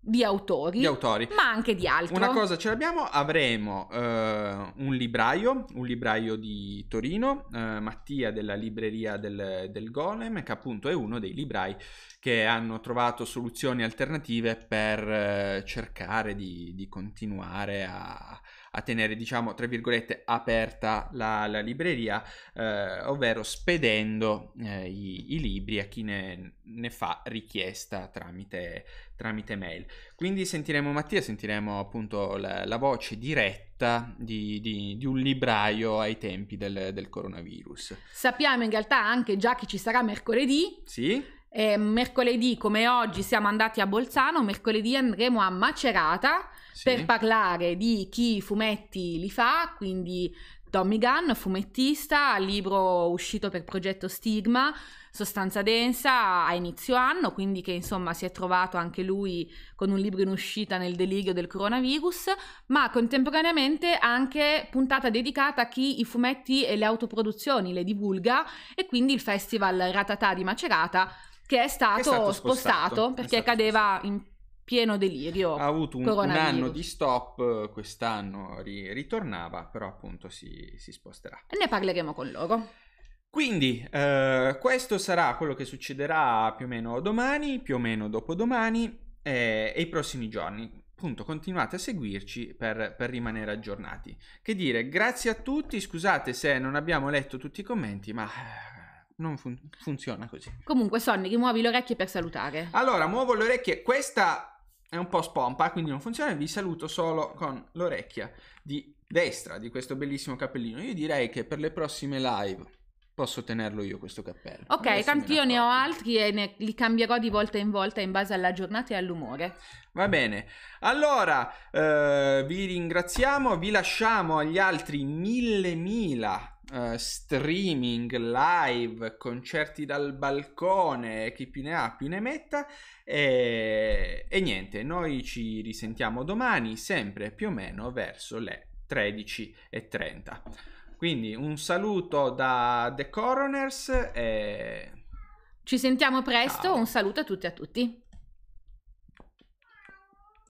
di autori, di autori, ma anche di altri. Una cosa ce l'abbiamo, avremo uh, un libraio, un libraio di Torino, uh, Mattia della libreria del, del, Golem, che appunto è uno dei librai che hanno trovato soluzioni alternative per uh, cercare di, di continuare a, a tenere, diciamo, tra virgolette, aperta la, la libreria, eh, ovvero spedendo eh, i, i, libri a chi ne, ne fa richiesta tramite, tramite, mail. Quindi sentiremo Mattia, sentiremo appunto la, la voce diretta di, di, di, un libraio ai tempi del, del coronavirus. Sappiamo in realtà anche già che ci sarà mercoledì. Sì eh, mercoledì, come oggi, siamo andati a Bolzano, mercoledì andremo a Macerata sì. per parlare di chi i fumetti li fa, quindi Tommy Gunn, fumettista, libro uscito per progetto Stigma, sostanza densa a inizio anno, quindi che insomma si è trovato anche lui con un libro in uscita nel delirio del coronavirus, ma contemporaneamente anche puntata dedicata a chi i fumetti e le autoproduzioni le divulga e quindi il festival Ratatà di Macerata che è stato, che è stato spostato, spostato, perché stato cadeva spostato. in pieno delirio. Ha avuto un, un anno di stop, quest'anno ri- ritornava, però appunto si, si sposterà. ne parleremo con loro. Quindi eh, questo sarà quello che succederà più o meno domani, più o meno dopodomani eh, e i prossimi giorni. Appunto, continuate a seguirci per, per, rimanere aggiornati. Che dire, grazie a tutti, scusate se non abbiamo letto tutti i commenti, ma eh, non fun- funziona così. Comunque, Sonic, muovi le orecchie per salutare. Allora, muovo le orecchie. Questa è un po' spompa, quindi non funziona. Vi saluto solo con l'orecchia di destra di questo bellissimo cappellino. Io direi che per le prossime live posso tenerlo io questo cappello. Ok, Adesso tanto io ne ho altri e ne, li cambierò di volta in volta in base alla giornata e all'umore. Va bene, allora eh, vi ringraziamo, vi lasciamo agli altri mille mila eh, streaming, live, concerti dal balcone, chi più ne ha più ne metta. E, e, niente, noi ci risentiamo domani, sempre più o meno verso le 13.30. Quindi un saluto da The Coroners e... Ci sentiamo presto, Ciao. un saluto a tutti e a tutti.